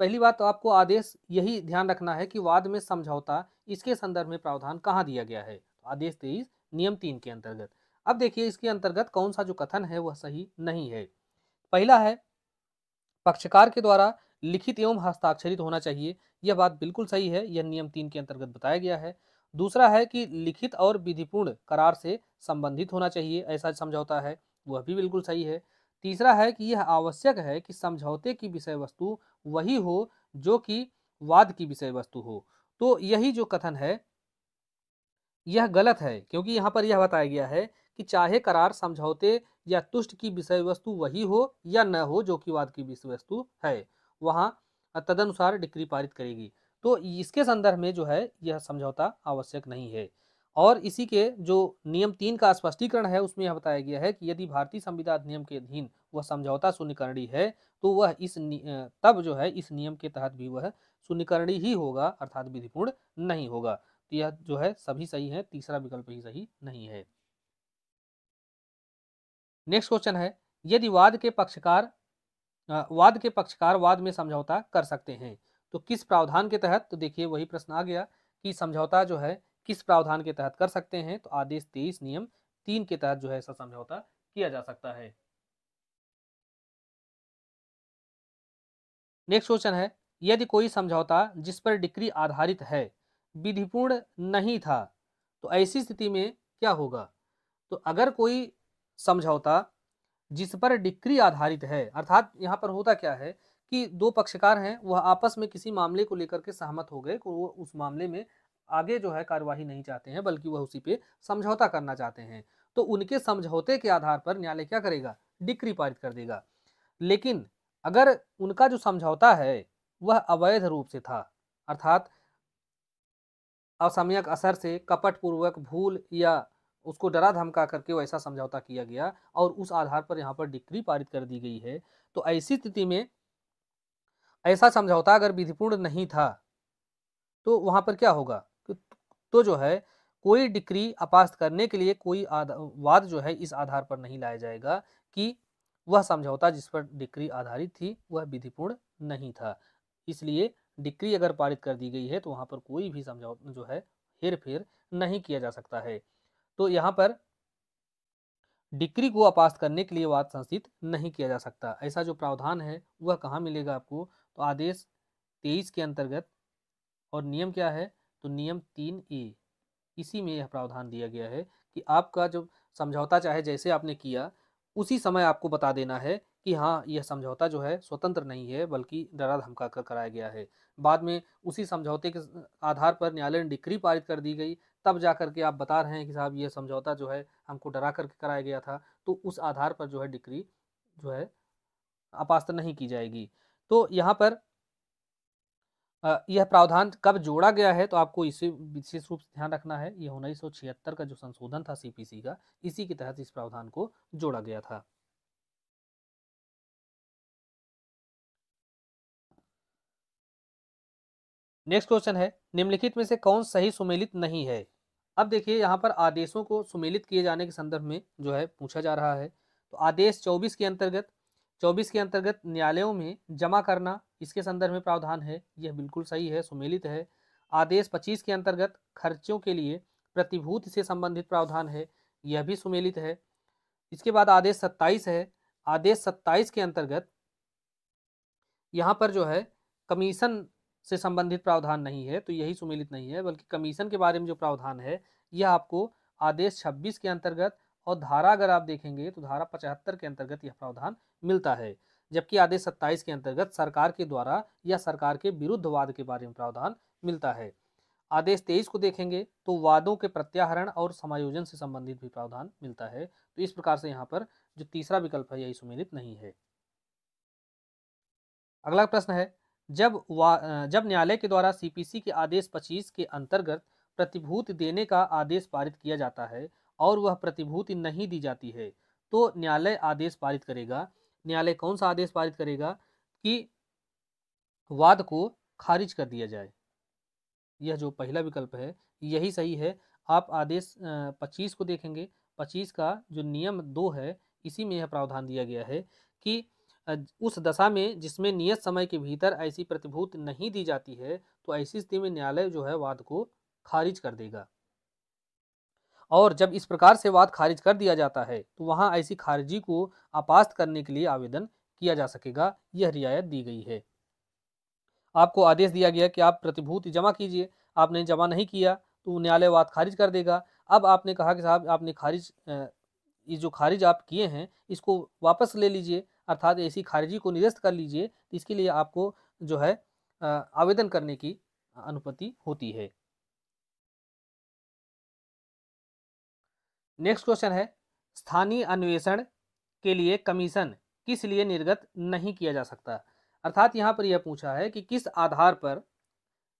पहली बात तो आपको आदेश यही ध्यान रखना है कि वाद में समझौता इसके संदर्भ में प्रावधान कहाँ दिया गया है तो आदेश तेईस नियम तीन के अंतर्गत अब देखिए इसके अंतर्गत कौन सा जो कथन है वह सही नहीं है पहला है पक्षकार के द्वारा लिखित एवं हस्ताक्षरित होना चाहिए यह बात बिल्कुल सही है यह नियम तीन के अंतर्गत बताया गया है दूसरा है कि लिखित और विधिपूर्ण करार से संबंधित होना चाहिए ऐसा समझौता है वह भी बिल्कुल सही है तीसरा है कि यह आवश्यक है कि समझौते की विषय वस्तु वही हो जो कि वाद की विषय वस्तु हो तो यही जो कथन है यह गलत है क्योंकि यहाँ पर यह बताया गया है कि चाहे करार समझौते या तुष्ट की विषय वस्तु वही हो या न हो जो कि वाद की विषय वस्तु है वहाँ तदनुसार डिक्री पारित करेगी तो इसके संदर्भ में जो है यह समझौता आवश्यक नहीं है और इसी के जो नियम तीन का स्पष्टीकरण है उसमें यह बताया गया है कि यदि भारतीय संविधान अधिनियम के अधीन वह समझौता शून्यकरणी है तो वह इस तब जो है इस नियम के तहत भी वह शून्यकरणी ही होगा अर्थात विधिपूर्ण नहीं होगा तो यह जो है सभी सही है तीसरा विकल्प ही सही नहीं है नेक्स्ट क्वेश्चन है यदि वाद के पक्षकार वाद के पक्षकार वाद में समझौता कर सकते हैं तो किस प्रावधान के तहत तो देखिए वही प्रश्न आ गया कि समझौता जो है किस प्रावधान के तहत कर सकते हैं तो आदेश तेईस नियम तीन के तहत जो है ऐसा समझौता किया जा सकता है नेक्स्ट क्वेश्चन है यदि कोई समझौता जिस पर डिक्री आधारित है विधिपूर्ण नहीं था तो ऐसी स्थिति में क्या होगा तो अगर कोई समझौता जिस पर डिक्री आधारित है अर्थात यहाँ पर होता क्या है कि दो पक्षकार हैं वह आपस में किसी मामले को लेकर के सहमत हो गए वो उस मामले में आगे जो है कार्यवाही नहीं चाहते हैं बल्कि वह उसी पे समझौता करना चाहते हैं तो उनके समझौते के आधार पर न्यायालय क्या करेगा डिक्री पारित कर देगा लेकिन अगर उनका जो समझौता है वह अवैध रूप से था अर्थात असमयक असर से कपटपूर्वक भूल या उसको डरा धमका करके वैसा समझौता किया गया और उस आधार पर यहाँ पर डिक्री पारित कर दी गई है तो ऐसी स्थिति में ऐसा समझौता अगर विधिपूर्ण नहीं था तो वहां पर क्या होगा तो, तो जो है कोई डिक्री अपास्त करने के लिए कोई वाद जो है इस आधार पर नहीं लाया जाएगा कि वह समझौता जिस पर डिक्री आधारित थी वह विधिपूर्ण नहीं था इसलिए डिक्री अगर पारित कर दी गई है तो वहां पर कोई भी समझौता जो है हेर फेर नहीं किया जा सकता है तो यहाँ पर डिक्री को अपास्त करने के लिए वाद संस्थित नहीं किया जा सकता ऐसा जो प्रावधान है वह कहाँ मिलेगा आपको तो आदेश तेईस के अंतर्गत और नियम क्या है तो नियम तीन ए इसी में यह प्रावधान दिया गया है कि आपका जो समझौता चाहे जैसे आपने किया उसी समय आपको बता देना है कि हाँ यह समझौता जो है स्वतंत्र नहीं है बल्कि डरा धमका कर कराया गया है बाद में उसी समझौते के आधार पर न्यायालय ने डिक्री पारित कर दी गई तब जा करके आप बता रहे हैं कि साहब यह समझौता जो है हमको डरा करके कराया गया था तो उस आधार पर जो है डिक्री जो है अपास्त नहीं की जाएगी तो यहाँ पर यह प्रावधान कब जोड़ा गया है तो आपको इसे विशेष रूप से ध्यान रखना है यह उन्नीस का जो संशोधन था सीपीसी का इसी के तहत इस प्रावधान को जोड़ा गया था नेक्स्ट क्वेश्चन है निम्नलिखित में से कौन सही सुमेलित नहीं है अब देखिए यहाँ पर आदेशों को सुमेलित किए जाने के संदर्भ में जो है पूछा जा रहा है तो आदेश 24 के अंतर्गत चौबीस के अंतर्गत न्यायालयों में जमा करना इसके संदर्भ में प्रावधान है यह बिल्कुल सही है सुमेलित है आदेश पच्चीस के अंतर्गत खर्चों के लिए प्रतिभूति से संबंधित प्रावधान है यह भी सुमेलित है इसके बाद आदेश सत्ताईस है आदेश सत्ताईस के अंतर्गत यहाँ पर जो है कमीशन से संबंधित प्रावधान नहीं है तो यही सुमेलित नहीं है बल्कि कमीशन के बारे में जो प्रावधान है यह आपको आदेश छब्बीस के अंतर्गत और धारा अगर आप देखेंगे तो धारा पचहत्तर के अंतर्गत यह प्रावधान मिलता है जबकि आदेश सत्ताईस के अंतर्गत सरकार के द्वारा या सरकार के विरुद्ध वाद के बारे में प्रावधान मिलता है आदेश तेईस को देखेंगे तो वादों के प्रत्याहरण और समायोजन से संबंधित भी प्रावधान मिलता है तो इस प्रकार से यहाँ पर जो तीसरा विकल्प है यही सुमेलित नहीं है अगला प्रश्न है जब वा जब न्यायालय के द्वारा सीपीसी के आदेश 25 के अंतर्गत प्रतिभूति देने का आदेश पारित किया जाता है और वह प्रतिभूति नहीं दी जाती है तो न्यायालय आदेश पारित करेगा न्यायालय कौन सा आदेश पारित करेगा कि वाद को खारिज कर दिया जाए यह जो पहला विकल्प है यही सही है आप आदेश पच्चीस को देखेंगे पच्चीस का जो नियम दो है इसी में यह प्रावधान दिया गया है कि उस दशा में जिसमें नियत समय के भीतर ऐसी प्रतिभूति नहीं दी जाती है तो ऐसी स्थिति में न्यायालय जो है वाद को खारिज कर देगा और जब इस प्रकार से वाद खारिज कर दिया जाता है तो वहाँ ऐसी खारिजी को आपास्त करने के लिए आवेदन किया जा सकेगा यह रियायत दी गई है आपको आदेश दिया गया कि आप प्रतिभूति जमा कीजिए आपने जमा नहीं किया तो न्यायालय वाद खारिज कर देगा अब आपने कहा कि साहब आपने खारिज ये जो खारिज आप किए हैं इसको वापस ले लीजिए अर्थात ऐसी खारिजी को निरस्त कर लीजिए इसके लिए आपको जो है आवेदन करने की अनुमति होती है नेक्स्ट क्वेश्चन है स्थानीय अन्वेषण के लिए कमीशन किस लिए निर्गत नहीं किया जा सकता अर्थात यहाँ पर यह पूछा है कि किस आधार पर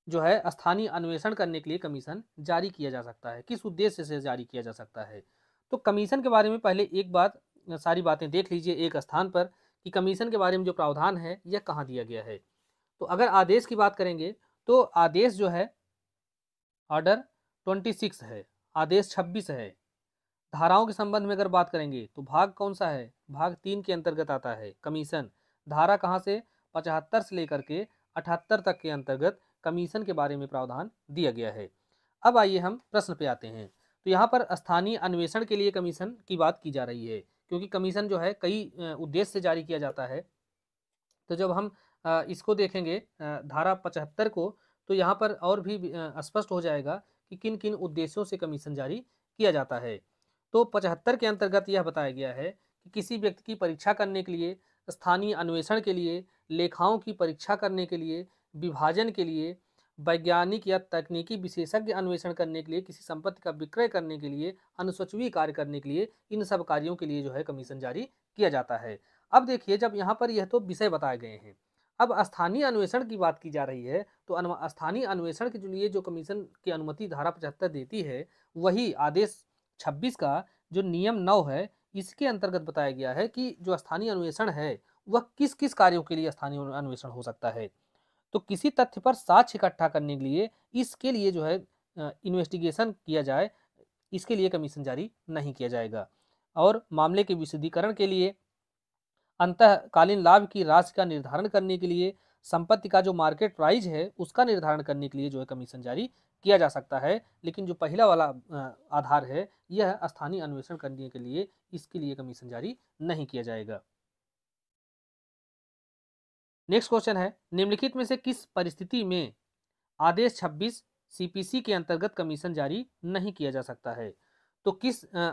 जो है स्थानीय अन्वेषण करने के लिए कमीशन जारी किया जा सकता है किस उद्देश्य से जारी किया जा सकता है तो कमीशन के बारे में पहले एक बात सारी बातें देख लीजिए एक स्थान पर कि कमीशन के बारे में जो प्रावधान है यह कहाँ दिया गया है तो अगर आदेश की बात करेंगे तो आदेश जो है ऑर्डर ट्वेंटी सिक्स है आदेश छब्बीस है धाराओं के संबंध में अगर बात करेंगे तो भाग कौन सा है भाग तीन के अंतर्गत आता है कमीशन धारा कहाँ से पचहत्तर से लेकर के अठहत्तर तक के अंतर्गत कमीशन के बारे में प्रावधान दिया गया है अब आइए हम प्रश्न पे आते हैं तो यहाँ पर स्थानीय अन्वेषण के लिए कमीशन की बात की जा रही है क्योंकि कमीशन जो है कई उद्देश्य से जारी किया जाता है तो जब हम इसको देखेंगे धारा पचहत्तर को तो यहाँ पर और भी स्पष्ट हो जाएगा कि किन किन उद्देश्यों से कमीशन जारी किया जाता है तो पचहत्तर के अंतर्गत यह बताया गया है कि किसी व्यक्ति की परीक्षा करने के लिए स्थानीय अन्वेषण के लिए लेखाओं की परीक्षा करने के लिए विभाजन के लिए वैज्ञानिक या तकनीकी विशेषज्ञ अन्वेषण करने के लिए किसी संपत्ति का विक्रय करने के लिए अनुसूचवी कार्य करने के लिए इन सब कार्यों के लिए जो है कमीशन जारी किया जाता है अब देखिए जब यहाँ पर यह तो विषय बताए गए हैं अब स्थानीय अन्वेषण की बात की जा रही है तो स्थानीय अन्वेषण के लिए जो कमीशन की अनुमति धारा पचहत्तर देती है वही आदेश छब्बीस का जो नियम नौ है इसके अंतर्गत बताया गया है कि जो स्थानीय अन्वेषण है वह किस किस कार्यों के लिए स्थानीय अन्वेषण हो सकता है तो किसी तथ्य पर साक्ष इकट्ठा करने के लिए इसके लिए जो है इन्वेस्टिगेशन किया जाए इसके लिए कमीशन जारी नहीं किया जाएगा और मामले के विशदीकरण के लिए अंतकालीन लाभ की राशि का निर्धारण करने के लिए संपत्ति का जो मार्केट प्राइस है उसका निर्धारण करने के लिए जो है कमीशन जारी किया जा सकता है लेकिन जो पहला वाला आधार है यह स्थानीय अन्वेषण करने के लिए इसके लिए कमीशन जारी नहीं किया जाएगा नेक्स्ट क्वेश्चन है निम्नलिखित में से किस परिस्थिति में आदेश 26 सीपीसी के अंतर्गत कमीशन जारी नहीं किया जा सकता है तो किस आ,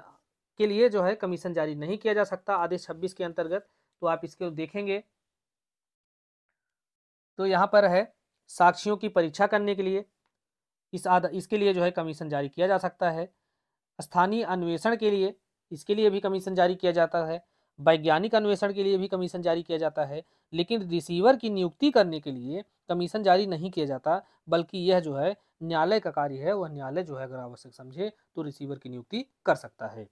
के लिए जो है कमीशन जारी नहीं किया जा सकता आदेश 26 के अंतर्गत तो आप इसके देखेंगे तो यहाँ पर है साक्षियों की परीक्षा करने के लिए इस आद इसके लिए जो है कमीशन जारी किया जा सकता है स्थानीय अन्वेषण के लिए इसके लिए भी कमीशन जारी किया जाता है वैज्ञानिक अन्वेषण के लिए भी कमीशन जारी किया जाता है लेकिन रिसीवर की नियुक्ति करने के लिए कमीशन जारी नहीं किया जाता बल्कि यह जो है न्यायालय का कार्य है वह न्यायालय जो है अगर आवश्यक समझे तो रिसीवर की नियुक्ति कर सकता है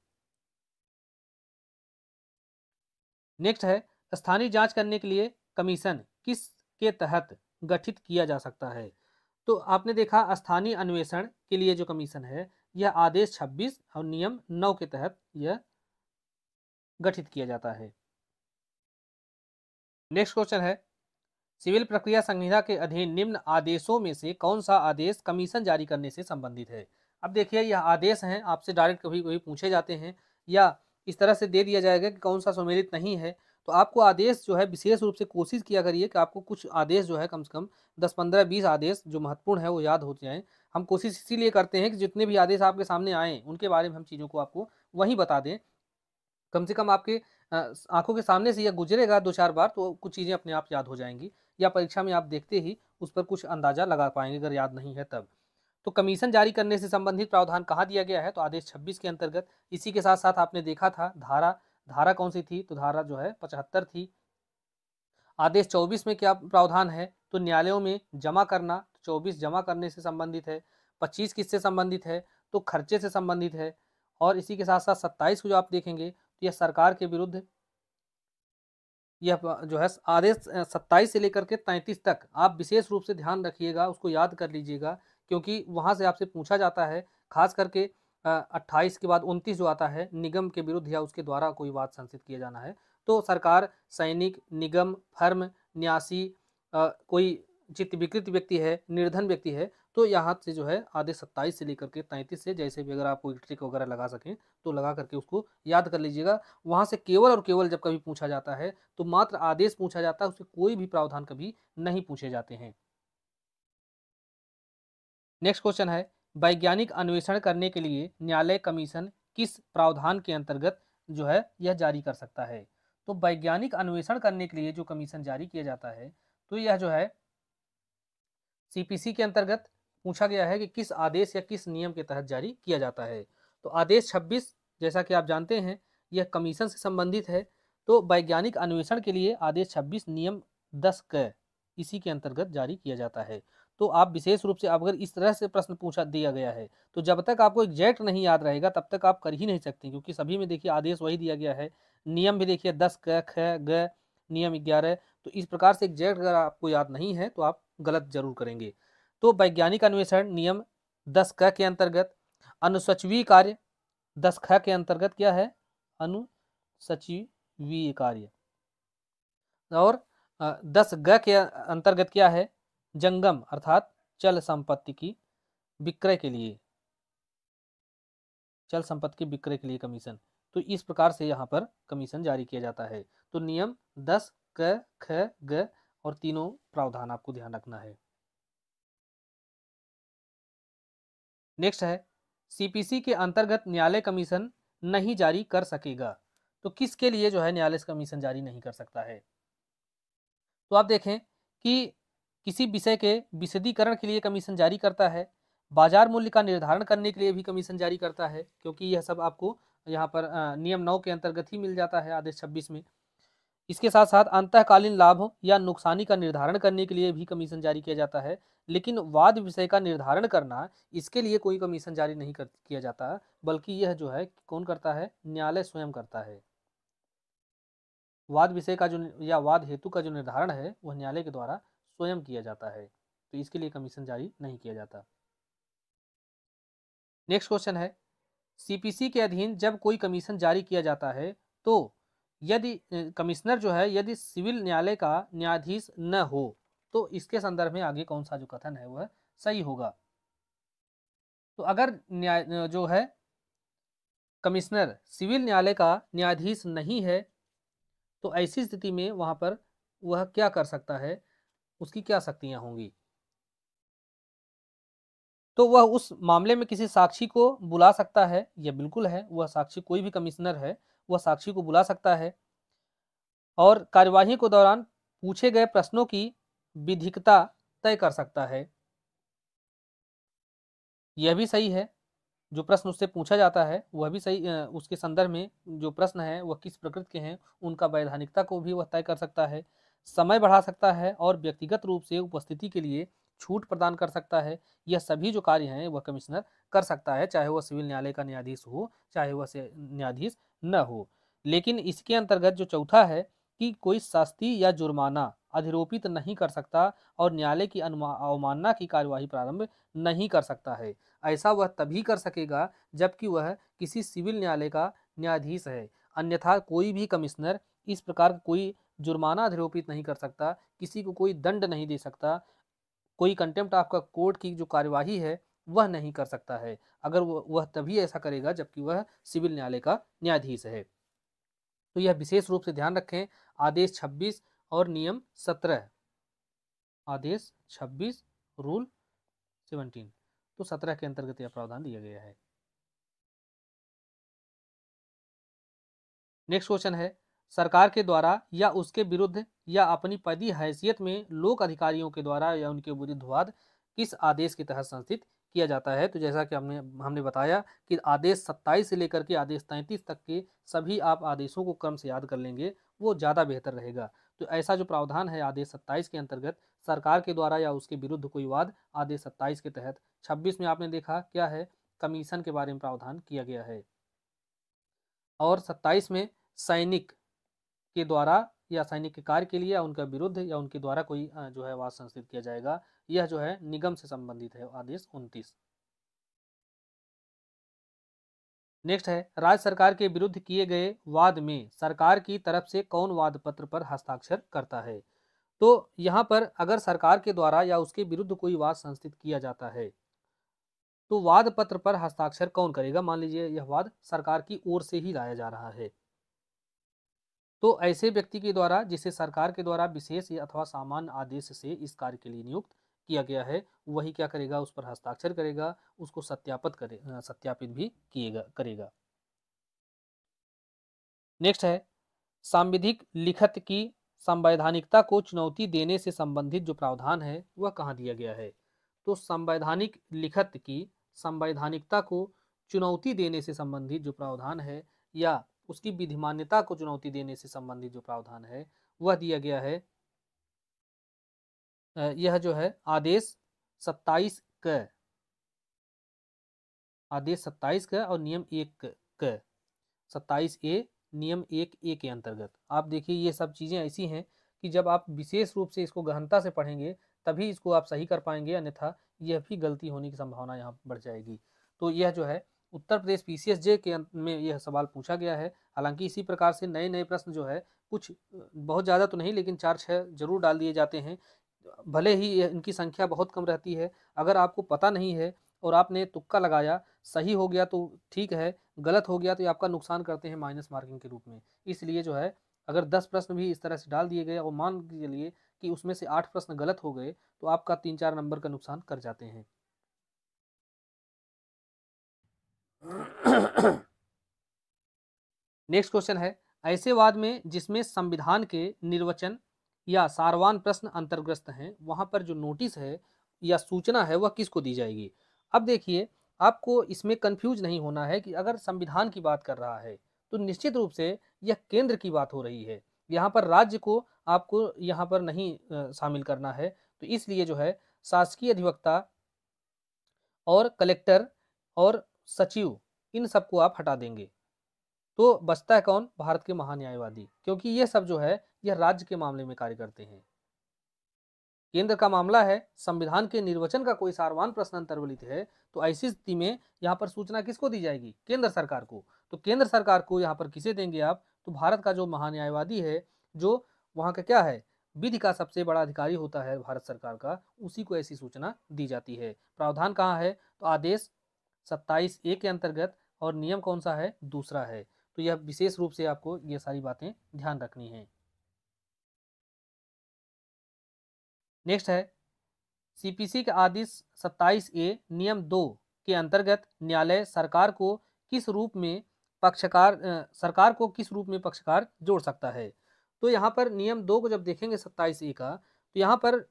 नेक्स्ट है स्थानीय जांच करने के लिए कमीशन किस के तहत गठित किया जा सकता है तो आपने देखा स्थानीय अन्वेषण के लिए जो कमीशन है यह आदेश 26 और नियम 9 के तहत यह गठित किया जाता है नेक्स्ट क्वेश्चन है सिविल प्रक्रिया संहिता के अधीन निम्न आदेशों में से कौन सा आदेश कमीशन जारी करने से संबंधित है अब देखिए यह आदेश हैं आपसे डायरेक्ट कभी कभी पूछे जाते हैं या इस तरह से दे दिया जाएगा कि कौन सा सम्मिलित नहीं है तो आपको आदेश जो है विशेष रूप से कोशिश किया करिए कि आपको कुछ आदेश जो है कम से कम दस पंद्रह बीस आदेश जो महत्वपूर्ण है वो याद हो जाएँ हम कोशिश इसीलिए करते हैं कि जितने भी आदेश आपके सामने आएँ उनके बारे में हम चीज़ों को आपको वहीं बता दें कम से कम आपके आंखों के सामने से यह गुजरेगा दो चार बार तो कुछ चीज़ें अपने आप याद हो जाएंगी या परीक्षा में आप देखते ही उस पर कुछ अंदाजा लगा पाएंगे अगर याद नहीं है तब तो कमीशन जारी करने से संबंधित प्रावधान कहाँ दिया गया है तो आदेश 26 के अंतर्गत इसी के साथ साथ आपने देखा था धारा धारा कौन सी थी तो धारा जो है पचहत्तर थी आदेश चौबीस में क्या प्रावधान है तो न्यायालयों में जमा करना चौबीस जमा करने से संबंधित है पच्चीस किससे संबंधित है तो खर्चे से संबंधित है और इसी के साथ साथ सत्ताईस को जो आप देखेंगे तो यह सरकार के विरुद्ध यह जो है आदेश सत्ताईस से लेकर के तैंतीस तक आप विशेष रूप से ध्यान रखिएगा उसको याद कर लीजिएगा क्योंकि वहां से आपसे पूछा जाता है खास करके अट्ठाईस के बाद उनतीस जो आता है निगम के विरुद्ध या उसके द्वारा कोई वाद संसित किया जाना है तो सरकार सैनिक निगम फर्म न्यासी आ, कोई चित्त विकृत व्यक्ति है निर्धन व्यक्ति है तो यहाँ से जो है आदेश सत्ताईस से लेकर के तैंतीस से जैसे भी अगर आप कोई ट्रिक वगैरह लगा सकें तो लगा करके उसको याद कर लीजिएगा वहाँ से केवल और केवल जब कभी पूछा जाता है तो मात्र आदेश पूछा जाता है उसके कोई भी प्रावधान कभी नहीं पूछे जाते हैं नेक्स्ट क्वेश्चन है वैज्ञानिक अन्वेषण करने के लिए न्यायालय कमीशन किस प्रावधान के अंतर्गत जो है यह जारी कर सकता है तो वैज्ञानिक अन्वेषण करने के लिए जो कमीशन जारी किया जाता है तो यह जो है सीपीसी के अंतर्गत पूछा गया है कि किस आदेश या किस नियम के तहत जारी किया जाता है तो आदेश 26 जैसा कि आप जानते हैं यह कमीशन से संबंधित है तो वैज्ञानिक अन्वेषण के लिए आदेश 26 नियम 10 क इसी के अंतर्गत जारी किया जाता है तो आप विशेष रूप से अगर इस तरह से प्रश्न पूछा दिया गया है तो जब तक आपको एग्जैक्ट नहीं याद रहेगा तब तक आप कर ही नहीं सकते क्योंकि सभी में देखिए आदेश वही दिया गया है नियम भी देखिए दस क ख ग नियम ग्यारह तो इस प्रकार से एग्जैक्ट अगर आपको याद नहीं है तो आप गलत जरूर करेंगे तो वैज्ञानिक अन्वेषण नियम दस क के अंतर्गत अनुसचवी कार्य दस ख के अंतर्गत क्या है अनुसचिवीय कार्य और दस ग के अंतर्गत क्या है जंगम अर्थात चल संपत्ति की विक्रय के लिए चल संपत्ति के विक्रय के लिए कमीशन तो इस प्रकार से यहाँ पर कमीशन जारी किया जाता है तो नियम दस क ख ग और तीनों प्रावधान आपको ध्यान रखना है नेक्स्ट है सीपीसी के अंतर्गत न्यायालय कमीशन नहीं जारी कर सकेगा तो किसके लिए जो है न्यायालय कमीशन जारी नहीं कर सकता है तो आप देखें कि किसी विषय के विशदीकरण के लिए कमीशन जारी करता है बाजार मूल्य का निर्धारण करने के लिए भी कमीशन जारी करता है क्योंकि यह सब आपको यहाँ पर नियम नौ के अंतर्गत ही मिल जाता है आदेश छब्बीस में इसके साथ साथ अंतकालीन लाभ या नुकसानी का निर्धारण करने के लिए भी कमीशन जारी किया जाता है लेकिन वाद विषय का निर्धारण करना इसके लिए कोई कमीशन जारी नहीं कर किया जाता बल्कि यह जो है कौन करता है न्यायालय स्वयं करता है वाद विषय का जो या वाद हेतु का जो निर्धारण है वह न्यायालय के द्वारा स्वयं किया जाता है तो इसके लिए कमीशन जारी नहीं किया जाता नेक्स्ट क्वेश्चन है सीपीसी के अधीन जब कोई कमीशन जारी किया जाता है तो यदि कमिश्नर जो है यदि सिविल न्यायालय का न्यायाधीश न हो तो इसके संदर्भ में आगे कौन सा जो कथन है वह सही होगा तो अगर न्याय जो है कमिश्नर सिविल न्यायालय का न्यायाधीश नहीं है तो ऐसी स्थिति में वहां पर वह क्या कर सकता है उसकी क्या शक्तियां होंगी तो वह उस मामले में किसी साक्षी को बुला सकता है यह बिल्कुल है वह साक्षी कोई भी कमिश्नर है वह साक्षी को बुला सकता है और कार्यवाही के दौरान पूछे गए प्रश्नों की विधिकता तय कर सकता है यह भी सही है जो प्रश्न उससे पूछा जाता है वह भी सही उसके संदर्भ में जो प्रश्न है वह किस प्रकृति के हैं उनका वैधानिकता को भी वह तय कर सकता है समय बढ़ा सकता है और व्यक्तिगत रूप से उपस्थिति के लिए छूट प्रदान कर सकता है यह सभी जो कार्य हैं वह कमिश्नर कर सकता है चाहे वह सिविल न्यायालय का न्यायाधीश हो चाहे वह न्यायाधीश न हो लेकिन इसके अंतर्गत जो चौथा है कि कोई सस्ती या जुर्माना अधिरोपित नहीं कर सकता और न्यायालय की अवमानना की कार्यवाही प्रारंभ नहीं कर सकता है ऐसा वह तभी कर सकेगा जबकि वह किसी सिविल न्यायालय का न्यायाधीश है अन्यथा कोई भी कमिश्नर इस प्रकार कोई जुर्माना अधिरोपित नहीं कर सकता किसी को कोई दंड नहीं दे सकता कोई कंटेम्प्ट आपका कोर्ट की जो कार्यवाही है वह नहीं कर सकता है अगर वह तभी ऐसा करेगा जबकि वह सिविल न्यायालय का न्यायाधीश है तो यह विशेष रूप से ध्यान रखें आदेश 26 और नियम 17 आदेश 26 रूल 17 तो 17 के अंतर्गत यह प्रावधान दिया गया है नेक्स्ट क्वेश्चन है सरकार के द्वारा या उसके विरुद्ध या अपनी पदी हैसियत में लोक अधिकारियों के द्वारा या उनके विरुद्धवाद किस आदेश के तहत संस्थित किया जाता है तो जैसा कि हमने हमने बताया कि आदेश 27 से लेकर के आदेश 33 तक के सभी आप आदेशों को क्रम से याद कर लेंगे वो ज़्यादा बेहतर रहेगा तो ऐसा जो प्रावधान है आदेश 27 के अंतर्गत सरकार के द्वारा या उसके विरुद्ध कोई वाद आदेश 27 के तहत 26 में आपने देखा क्या है कमीशन के बारे में प्रावधान किया गया है और सत्ताईस में सैनिक के द्वारा या सैनिक के कार्य के लिए या उनका विरुद्ध या उनके द्वारा कोई जो है आवाज संस्कृत किया जाएगा यह जो है निगम से संबंधित है आदेश उनतीस नेक्स्ट है राज्य सरकार के विरुद्ध किए गए वाद में सरकार की तरफ से कौन वाद पत्र पर हस्ताक्षर करता है तो यहाँ पर अगर सरकार के द्वारा या उसके विरुद्ध कोई वाद संस्थित किया जाता है तो वाद पत्र पर हस्ताक्षर कौन करेगा मान लीजिए यह वाद सरकार की ओर से ही लाया जा रहा है तो ऐसे व्यक्ति के द्वारा जिसे सरकार के द्वारा विशेष अथवा सामान्य आदेश से इस कार्य के लिए नियुक्त किया गया है वही क्या करेगा उस पर हस्ताक्षर करेगा उसको सत्यापित करे सत्यापित भी किएगा करेगा नेक्स्ट है सांविधिक लिखत की संवैधानिकता को चुनौती देने से संबंधित जो प्रावधान है वह कहाँ दिया गया है तो संवैधानिक लिखत की संवैधानिकता को चुनौती देने से संबंधित जो प्रावधान है या उसकी विधिमान्यता को चुनौती देने से संबंधित जो प्रावधान है वह दिया गया है यह जो है आदेश सत्ताईस क आदेश सत्ताईस का और नियम एक क सत्ताईस ए नियम एक ए के अंतर्गत आप देखिए ये सब चीज़ें ऐसी हैं कि जब आप विशेष रूप से इसको गहनता से पढ़ेंगे तभी इसको आप सही कर पाएंगे अन्यथा यह भी गलती होने की संभावना यहाँ बढ़ जाएगी तो यह जो है उत्तर प्रदेश पीसीएसजे के अं, में यह सवाल पूछा गया है हालांकि इसी प्रकार से नए नए प्रश्न जो है कुछ बहुत ज़्यादा तो नहीं लेकिन चार छः जरूर डाल दिए जाते हैं भले ही इनकी संख्या बहुत कम रहती है अगर आपको पता नहीं है और आपने तुक्का लगाया सही हो गया तो ठीक है गलत हो गया तो आपका नुकसान करते हैं माइनस मार्किंग के रूप में इसलिए जो है अगर दस प्रश्न भी इस तरह से डाल दिए गए और मान के लिए कि उसमें से आठ प्रश्न गलत हो गए तो आपका तीन चार नंबर का नुकसान कर जाते हैं नेक्स्ट क्वेश्चन है ऐसे वाद में जिसमें संविधान के निर्वचन या सारवान प्रश्न अंतर्ग्रस्त हैं वहाँ पर जो नोटिस है या सूचना है वह किसको दी जाएगी अब देखिए आपको इसमें कंफ्यूज नहीं होना है कि अगर संविधान की बात कर रहा है तो निश्चित रूप से यह केंद्र की बात हो रही है यहाँ पर राज्य को आपको यहाँ पर नहीं शामिल करना है तो इसलिए जो है शासकीय अधिवक्ता और कलेक्टर और सचिव इन सबको आप हटा देंगे तो बचता है कौन भारत के महान्यायवादी क्योंकि ये सब जो है यह राज्य के मामले में कार्य करते हैं केंद्र का मामला है संविधान के निर्वचन का कोई सारवान प्रश्न अंतर्वलित है तो ऐसी स्थिति में यहाँ पर सूचना किसको दी जाएगी केंद्र सरकार को तो केंद्र सरकार को यहाँ पर किसे देंगे आप तो भारत का जो महान्यायवादी है जो वहाँ का क्या है विधि का सबसे बड़ा अधिकारी होता है भारत सरकार का उसी को ऐसी सूचना दी जाती है प्रावधान कहाँ है तो आदेश सत्ताईस ए के अंतर्गत और नियम कौन सा है दूसरा है तो यह विशेष रूप से आपको ये सारी बातें ध्यान रखनी है नेक्स्ट है सीपीसी का आदेश 27 ए नियम दो के अंतर्गत न्यायालय सरकार को किस रूप में पक्षकार सरकार को किस रूप में पक्षकार जोड़ सकता है तो यहाँ पर नियम दो को जब देखेंगे सत्ताईस ए का तो यहाँ पर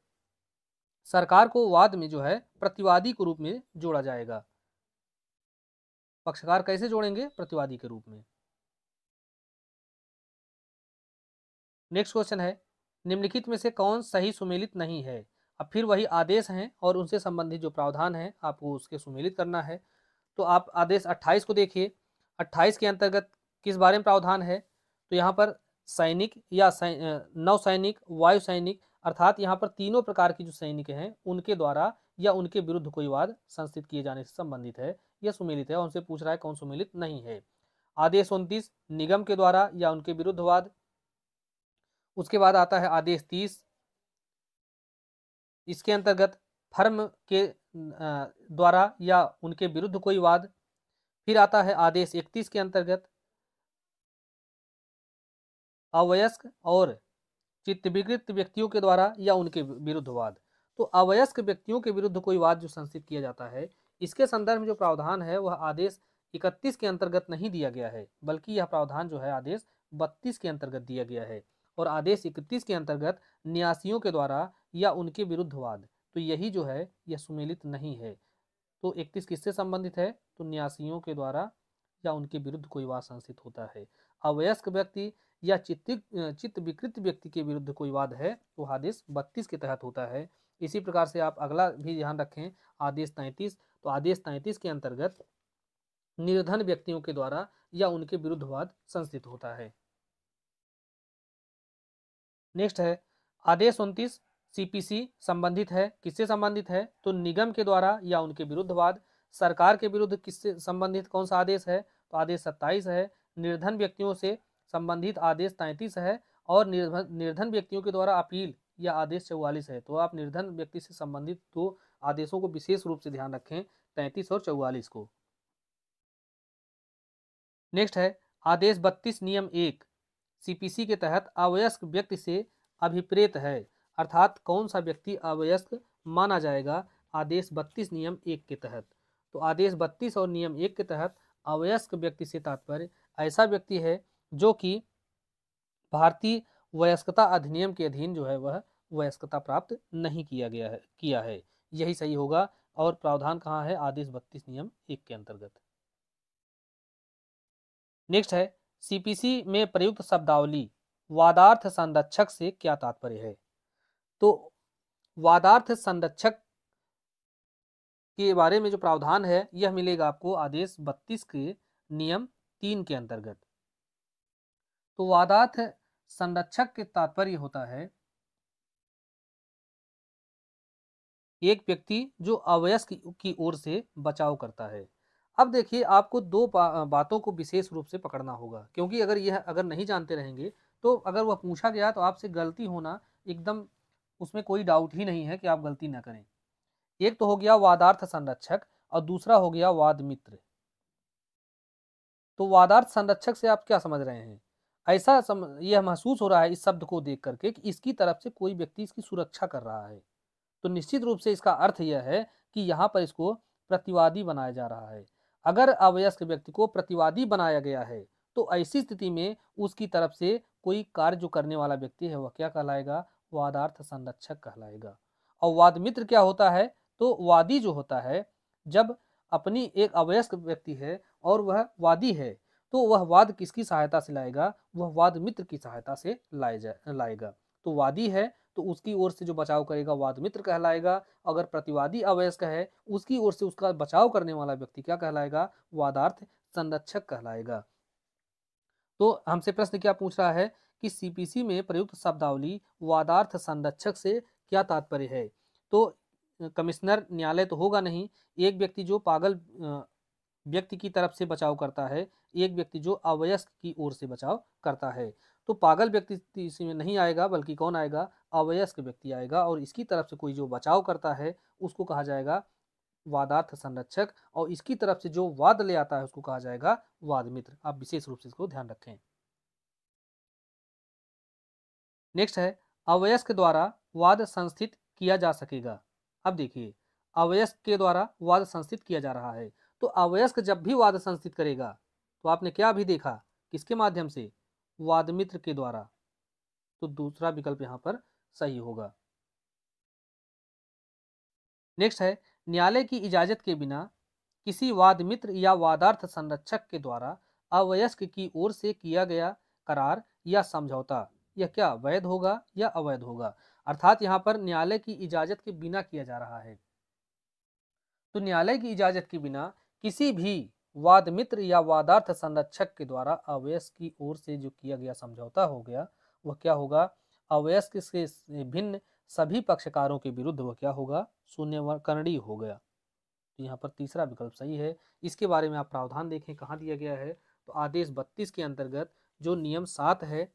सरकार को वाद में जो है प्रतिवादी के रूप में जोड़ा जाएगा पक्षकार कैसे जोड़ेंगे प्रतिवादी के रूप में नेक्स्ट क्वेश्चन है निम्नलिखित में से कौन सही सुमेलित नहीं है अब फिर वही आदेश हैं और उनसे संबंधित जो प्रावधान हैं आपको उसके सुमेलित करना है तो आप आदेश 28 को देखिए 28 के अंतर्गत किस बारे में प्रावधान है तो यहाँ पर सैनिक या नौसैनिक वायु सैनिक अर्थात यहाँ पर तीनों प्रकार की जो सैनिक हैं उनके द्वारा या उनके विरुद्ध कोई वाद संस्थित किए जाने से संबंधित है यह सुमेलित है उनसे पूछ रहा है कौन सुमेलित नहीं है आदेश उनतीस निगम के द्वारा या उनके विरुद्ध वाद उसके बाद आता है आदेश तीस इसके अंतर्गत फर्म के द्वारा या उनके विरुद्ध कोई वाद फिर आता है आदेश इकतीस के अंतर्गत अवयस्क और चित्त विकृत व्यक्तियों के द्वारा या उनके विरुद्ध वाद तो अवयस्क व्यक्तियों के विरुद्ध कोई वाद जो संस्थित किया जाता है इसके संदर्भ में जो प्रावधान है वह आदेश इकतीस के अंतर्गत नहीं दिया गया है बल्कि यह प्रावधान जो है आदेश बत्तीस के अंतर्गत दिया गया है और आदेश इकतीस के अंतर्गत न्यासियों के द्वारा या उनके विरुद्धवाद तो यही जो है यह सुमेलित नहीं है तो इकतीस किससे संबंधित है तो न्यासियों के द्वारा या उनके विरुद्ध कोई वाद संसित होता है अवयस्क व्यक्ति या चित्त चित्त विकृत व्यक्ति के विरुद्ध कोई वाद है तो आदेश बत्तीस के तहत होता है इसी प्रकार से आप अगला भी ध्यान रखें आदेश तैंतीस तो आदेश तैंतीस के अंतर्गत निर्धन व्यक्तियों के द्वारा या उनके विरुद्धवाद संस्थित होता है नेक्स्ट है आदेश उनतीस सीपीसी संबंधित है किससे संबंधित है तो निगम के द्वारा या उनके विरुद्धवाद सरकार के विरुद्ध किससे संबंधित कौन सा आदेश है तो आदेश सत्ताईस है निर्धन व्यक्तियों से संबंधित आदेश तैंतीस है और निर्धन निर्धन व्यक्तियों के द्वारा अपील या आदेश चौवालीस है तो आप निर्धन व्यक्ति से संबंधित दो आदेशों को विशेष रूप से ध्यान रखें तैंतीस और चौवालीस को नेक्स्ट है आदेश बत्तीस नियम एक सीपीसी के तहत अवयस्क व्यक्ति से अभिप्रेत है अर्थात कौन सा व्यक्ति अवयस्क माना जाएगा आदेश बत्तीस नियम एक के तहत तो आदेश बत्तीस और नियम एक के तहत अवयस्क व्यक्ति से तात्पर्य ऐसा व्यक्ति है जो कि भारतीय वयस्कता अधिनियम के अधीन जो है वह वयस्कता प्राप्त नहीं किया गया है किया है यही सही होगा और प्रावधान कहाँ है आदेश बत्तीस नियम एक के अंतर्गत नेक्स्ट है सीपीसी में प्रयुक्त शब्दावली वादार्थ संरक्षक से क्या तात्पर्य है तो वादार्थ संरक्षक के बारे में जो प्रावधान है यह मिलेगा आपको आदेश बत्तीस के नियम तीन के अंतर्गत तो वादार्थ संरक्षक के तात्पर्य होता है एक व्यक्ति जो अवयस्क की ओर से बचाव करता है अब देखिए आपको दो बातों को विशेष रूप से पकड़ना होगा क्योंकि अगर यह अगर नहीं जानते रहेंगे तो अगर वह पूछा गया तो आपसे गलती होना एकदम उसमें कोई डाउट ही नहीं है कि आप गलती ना करें एक तो हो गया वादार्थ संरक्षक और दूसरा हो गया वाद मित्र तो वादार्थ संरक्षक से आप क्या समझ रहे हैं ऐसा सम यह महसूस हो रहा है इस शब्द को देख करके कि इसकी तरफ से कोई व्यक्ति इसकी सुरक्षा कर रहा है तो निश्चित रूप से इसका अर्थ यह है कि यहाँ पर इसको प्रतिवादी बनाया जा रहा है अगर अवयस्क व्यक्ति को प्रतिवादी बनाया गया है तो ऐसी स्थिति में उसकी तरफ से कोई कार्य जो करने वाला व्यक्ति है वह क्या कहलाएगा वादार्थ संरक्षक कहलाएगा और वाद मित्र क्या होता है तो वादी जो होता है जब अपनी एक अवयस्क व्यक्ति है और वह वादी है तो वह वाद किसकी सहायता से लाएगा वह वाद मित्र की सहायता से लाए जाए लाएगा तो वादी है तो उसकी ओर से जो बचाव करेगा वाद मित्र कहलाएगा अगर प्रतिवादी अवयस्क है उसकी ओर से उसका बचाव करने वाला व्यक्ति क्या कहलाएगा वादार्थ संरक्षक कहलाएगा तो हमसे प्रश्न क्या पूछ रहा है कि सीपीसी में प्रयुक्त शब्दावली वादार्थ संरक्षक से क्या तात्पर्य है तो कमिश्नर न्यायालय तो होगा नहीं एक व्यक्ति जो पागल व्यक्ति की तरफ से बचाव करता है एक व्यक्ति जो अवयस्क की ओर से बचाव करता है तो पागल व्यक्ति में नहीं आएगा बल्कि कौन आएगा अवयस्क व्यक्ति आएगा और इसकी तरफ से कोई जो बचाव करता है उसको कहा जाएगा वादार्थ संरक्षक और इसकी तरफ से जो वाद ले आता है उसको कहा जाएगा वाद मित्र आप विशेष रूप से इसको ध्यान रखें नेक्स्ट है अवयस्क द्वारा वाद संस्थित किया जा सकेगा अब देखिए अवयस्क के द्वारा वाद संस्थित किया जा रहा है तो अवयस्क जब भी वाद संस्थित करेगा तो आपने क्या अभी देखा किसके माध्यम से वाद मित्र के द्वारा तो दूसरा विकल्प यहां पर सही होगा नेक्स्ट है न्यायालय की इजाजत के बिना किसी वाद मित्र या वादार्थ संरक्षक के द्वारा अवयस्क की ओर से किया गया करार या समझौता यह क्या वैध होगा या अवैध होगा अर्थात यहाँ पर न्यायालय की इजाजत के बिना किया जा रहा है तो न्यायालय की इजाजत के बिना किसी भी वाद मित्र या वादार्थ संरक्षक के द्वारा अवयस्क की ओर से जो किया गया समझौता हो गया वह क्या होगा अवयस्क से भिन्न सभी पक्षकारों के विरुद्ध वह क्या होगा शून्यकरणीय हो गया तो यहाँ पर तीसरा विकल्प सही है इसके बारे में आप प्रावधान देखें कहाँ दिया गया है तो आदेश बत्तीस के अंतर्गत जो नियम सात है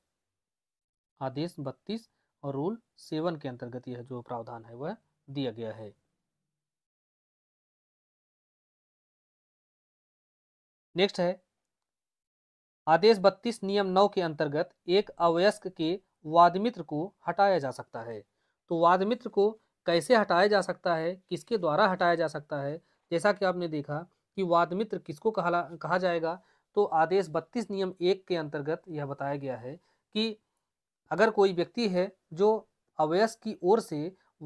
आदेश बत्तीस और रूल सेवन के अंतर्गत यह जो प्रावधान है वह दिया गया है नेक्स्ट है आदेश बत्तीस नियम नौ के अंतर्गत एक अवयस्क के वादमित्र को हटाया जा सकता है तो वादमित्र को कैसे हटाया जा सकता है किसके द्वारा हटाया जा सकता है जैसा कि आपने देखा कि वादमित्र किसको कहा कहा जाएगा तो आदेश बत्तीस नियम एक के अंतर्गत यह बताया गया है कि अगर कोई व्यक्ति है जो अवयस की ओर से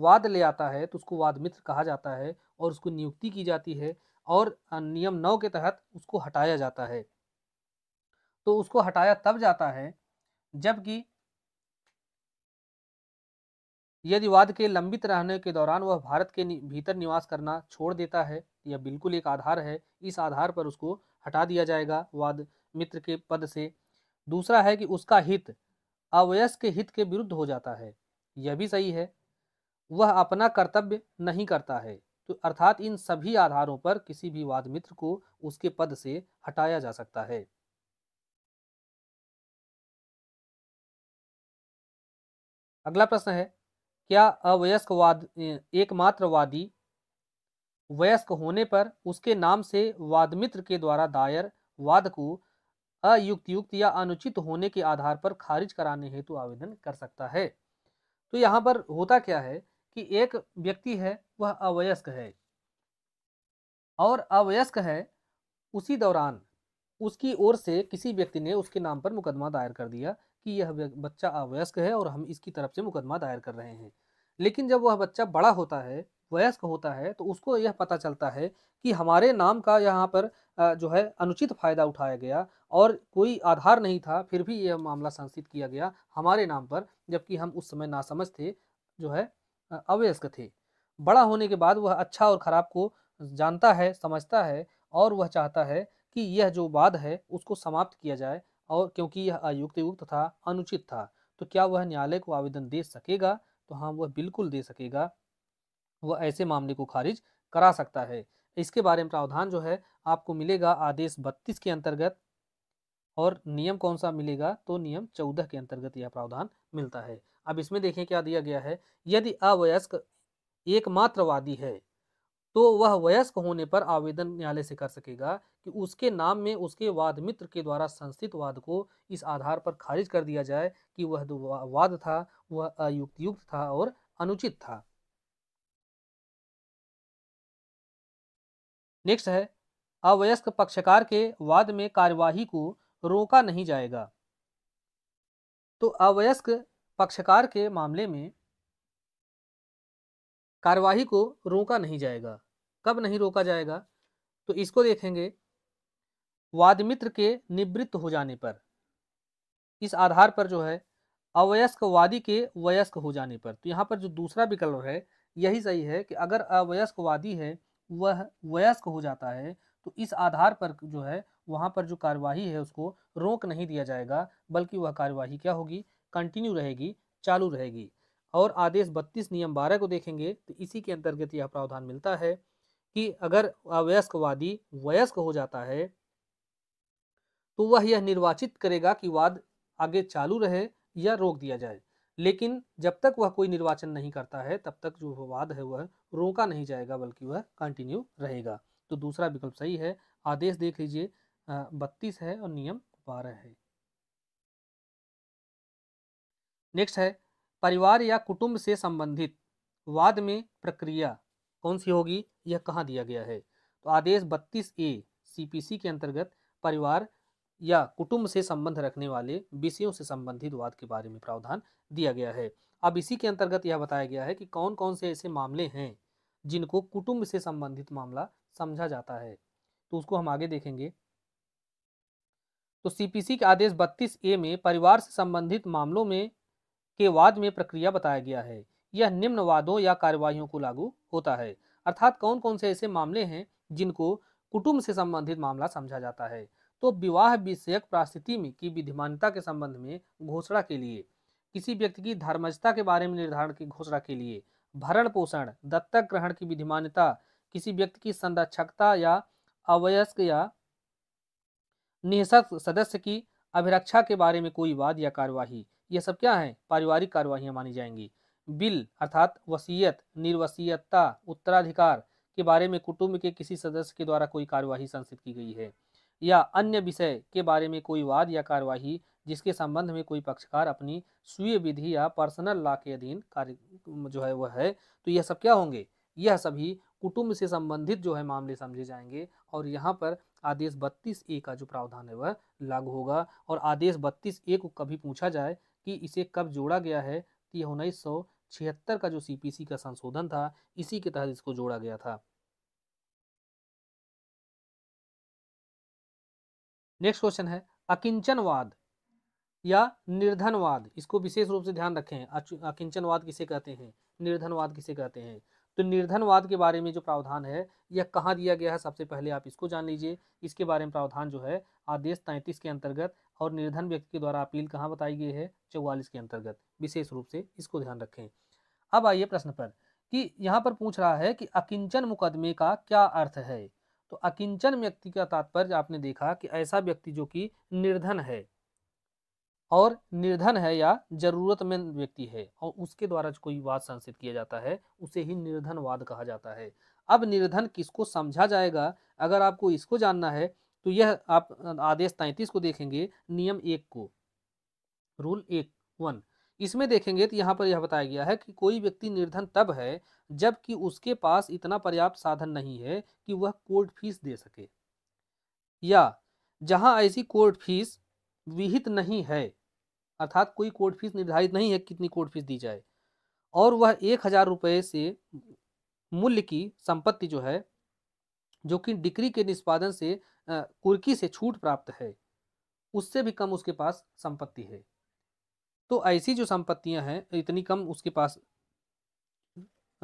वाद ले आता है तो उसको वादमित्र कहा जाता है और उसको नियुक्ति की जाती है और नियम नौ के तहत उसको हटाया जाता है तो उसको हटाया तब जाता है जबकि यदि वाद के लंबित रहने के दौरान वह भारत के भीतर निवास करना छोड़ देता है यह बिल्कुल एक आधार है इस आधार पर उसको हटा दिया जाएगा वाद मित्र के पद से दूसरा है कि उसका हित अवयस्क हित के विरुद्ध हो जाता है यह भी सही है वह अपना कर्तव्य नहीं करता है तो अर्थात इन सभी आधारों पर किसी भी वाद मित्र को उसके पद से हटाया जा सकता है अगला प्रश्न है क्या अवयस्कवाद एकमात्रवादी वयस्क होने पर उसके नाम से वादमित्र के द्वारा दायर वाद को अयुक्तयुक्त या अनुचित होने के आधार पर खारिज कराने हेतु आवेदन कर सकता है तो यहाँ पर होता क्या है कि एक व्यक्ति है वह अवयस्क है और अवयस्क है उसी दौरान उसकी ओर से किसी व्यक्ति ने उसके नाम पर मुकदमा दायर कर दिया कि यह बच्चा अवयस्क है और हम इसकी तरफ से मुकदमा दायर कर रहे हैं लेकिन जब वह बच्चा बड़ा होता है वयस्क होता है तो उसको यह पता चलता है कि हमारे नाम का यहाँ पर जो है अनुचित फायदा उठाया गया और कोई आधार नहीं था फिर भी यह मामला संस्थित किया गया हमारे नाम पर जबकि हम उस समय नासमझ थे जो है अवयस्क थे बड़ा होने के बाद वह अच्छा और ख़राब को जानता है समझता है और वह चाहता है कि यह जो वाद है उसको समाप्त किया जाए और क्योंकि यह अयुक्त युक्त था अनुचित था तो क्या वह न्यायालय को आवेदन दे सकेगा तो हाँ वह बिल्कुल दे सकेगा वह ऐसे मामले को खारिज करा सकता है इसके बारे में प्रावधान जो है आपको मिलेगा आदेश बत्तीस के अंतर्गत और नियम कौन सा मिलेगा तो नियम चौदह के अंतर्गत यह प्रावधान मिलता है अब इसमें देखें क्या दिया गया है यदि अवयस्क एकमात्रवादी है तो वह वयस्क होने पर आवेदन न्यायालय से कर सकेगा कि उसके नाम में उसके वाद मित्र के द्वारा संस्थित वाद को इस आधार पर खारिज कर दिया जाए कि वह वाद था वह अयुक्तयुक्त था और अनुचित था नेक्स्ट है अवयस्क पक्षकार के वाद में कार्यवाही को रोका नहीं जाएगा तो अवयस्क पक्षकार के मामले में कार्यवाही को रोका नहीं जाएगा कब नहीं रोका जाएगा तो इसको देखेंगे वादमित्र के निवृत्त हो जाने पर इस आधार पर जो है अवयस्क वादी के वयस्क हो जाने पर तो यहाँ पर जो दूसरा विकल्प है यही सही है कि अगर अवयस्क वादी है वह वयस्क हो जाता है तो इस आधार पर जो है वहाँ पर जो कार्यवाही है उसको रोक नहीं दिया जाएगा बल्कि वह कार्यवाही क्या होगी कंटिन्यू रहेगी चालू रहेगी और आदेश बत्तीस नियम बारह को देखेंगे तो इसी के अंतर्गत यह प्रावधान मिलता है कि अगर अवयस्कवादी वयस्क हो जाता है तो वह यह निर्वाचित करेगा कि वाद आगे चालू रहे या रोक दिया जाए लेकिन जब तक वह कोई निर्वाचन नहीं करता है तब तक जो वाद है वह रोका नहीं जाएगा बल्कि वह कंटिन्यू रहेगा तो दूसरा विकल्प सही है आदेश देख लीजिए बत्तीस है और नियम बारह है नेक्स्ट है परिवार या कुटुंब से संबंधित वाद में प्रक्रिया कौन सी होगी यह कहाँ दिया गया है तो आदेश 32 ए सीपीसी के अंतर्गत परिवार या कुटुंब से संबंध रखने वाले विषयों से संबंधित वाद के बारे में प्रावधान दिया गया है अब इसी के अंतर्गत यह बताया गया है कि कौन कौन से ऐसे मामले हैं जिनको कुटुंब से संबंधित मामला समझा जाता है तो उसको हम आगे देखेंगे तो सीपीसी के आदेश 32 ए में परिवार से संबंधित मामलों में के वाद में प्रक्रिया बताया गया है यह निम्न वादों या कार्यवाहियों को लागू होता है अर्थात कौन कौन से ऐसे मामले हैं जिनको कुटुंब से संबंधित मामला समझा जाता है तो विवाह विषयक प्रास्थिति में की विधिमानता के संबंध में घोषणा के लिए किसी व्यक्ति की धर्मजता के बारे में निर्धारण की घोषणा के लिए भरण पोषण दत्तक ग्रहण की विधिमानता किसी व्यक्ति की संरक्षकता या अवयस्क या निःशक्त सदस्य की अभिरक्षा के बारे में कोई वाद या कार्यवाही ये सब क्या है पारिवारिक कार्यवाही मानी जाएंगी बिल अर्थात वसीयत निर्वसीयता उत्तराधिकार के बारे में कुटुंब के किसी सदस्य के द्वारा कोई कार्यवाही संसित की गई है या अन्य विषय के बारे में कोई वाद या कार्यवाही जिसके संबंध में कोई पक्षकार अपनी स्वीय विधि या पर्सनल लॉ के अधीन कार्य जो है वह है तो यह सब क्या होंगे यह सभी कुटुंब से संबंधित जो है मामले समझे जाएंगे और यहाँ पर आदेश बत्तीस ए का जो प्रावधान है वह लागू होगा और आदेश बत्तीस ए को कभी पूछा जाए कि इसे कब जोड़ा गया है तो यह उन्नीस सौ छिहत्तर का जो सीपीसी का संशोधन था इसी के तहत इसको जोड़ा गया था नेक्स्ट क्वेश्चन है अकिंचनवाद या निर्धनवाद इसको विशेष रूप से ध्यान रखें अकिंचनवाद किसे कहते हैं निर्धनवाद किसे कहते हैं तो निर्धनवाद के बारे में जो प्रावधान है यह कहाँ दिया गया है सबसे पहले आप इसको जान लीजिए इसके बारे में प्रावधान जो है आदेश तैंतीस के अंतर्गत और निर्धन व्यक्ति के द्वारा अपील कहाँ बताई गई है चौवालीस के अंतर्गत विशेष रूप से इसको ध्यान रखें अब आइए प्रश्न पर कि यहाँ पर पूछ रहा है कि अकिंचन मुकदमे का क्या अर्थ है तो अकिंचन व्यक्ति का तात्पर्य आपने देखा कि ऐसा व्यक्ति जो कि निर्धन है और निर्धन है या जरूरतमंद व्यक्ति है और उसके द्वारा कोई वाद संसित किया जाता है उसे ही निर्धनवाद कहा जाता है अब निर्धन किसको समझा जाएगा अगर आपको इसको जानना है तो यह आप आदेश तैंतीस को देखेंगे नियम एक को रूल एक वन इसमें देखेंगे तो यहाँ पर यह बताया गया है कि कोई व्यक्ति निर्धन तब है जबकि उसके पास इतना पर्याप्त साधन नहीं है कि वह कोर्ट फीस दे सके या जहाँ ऐसी कोर्ट फीस विहित नहीं है अर्थात कोई कोर्ट फीस निर्धारित नहीं है कितनी कोर्ट फीस दी जाए और वह एक हजार रुपये से मूल्य की संपत्ति जो है जो कि डिक्री के निष्पादन से कुर्की से छूट प्राप्त है उससे भी कम उसके पास संपत्ति है तो ऐसी जो संपत्तियां हैं इतनी कम उसके पास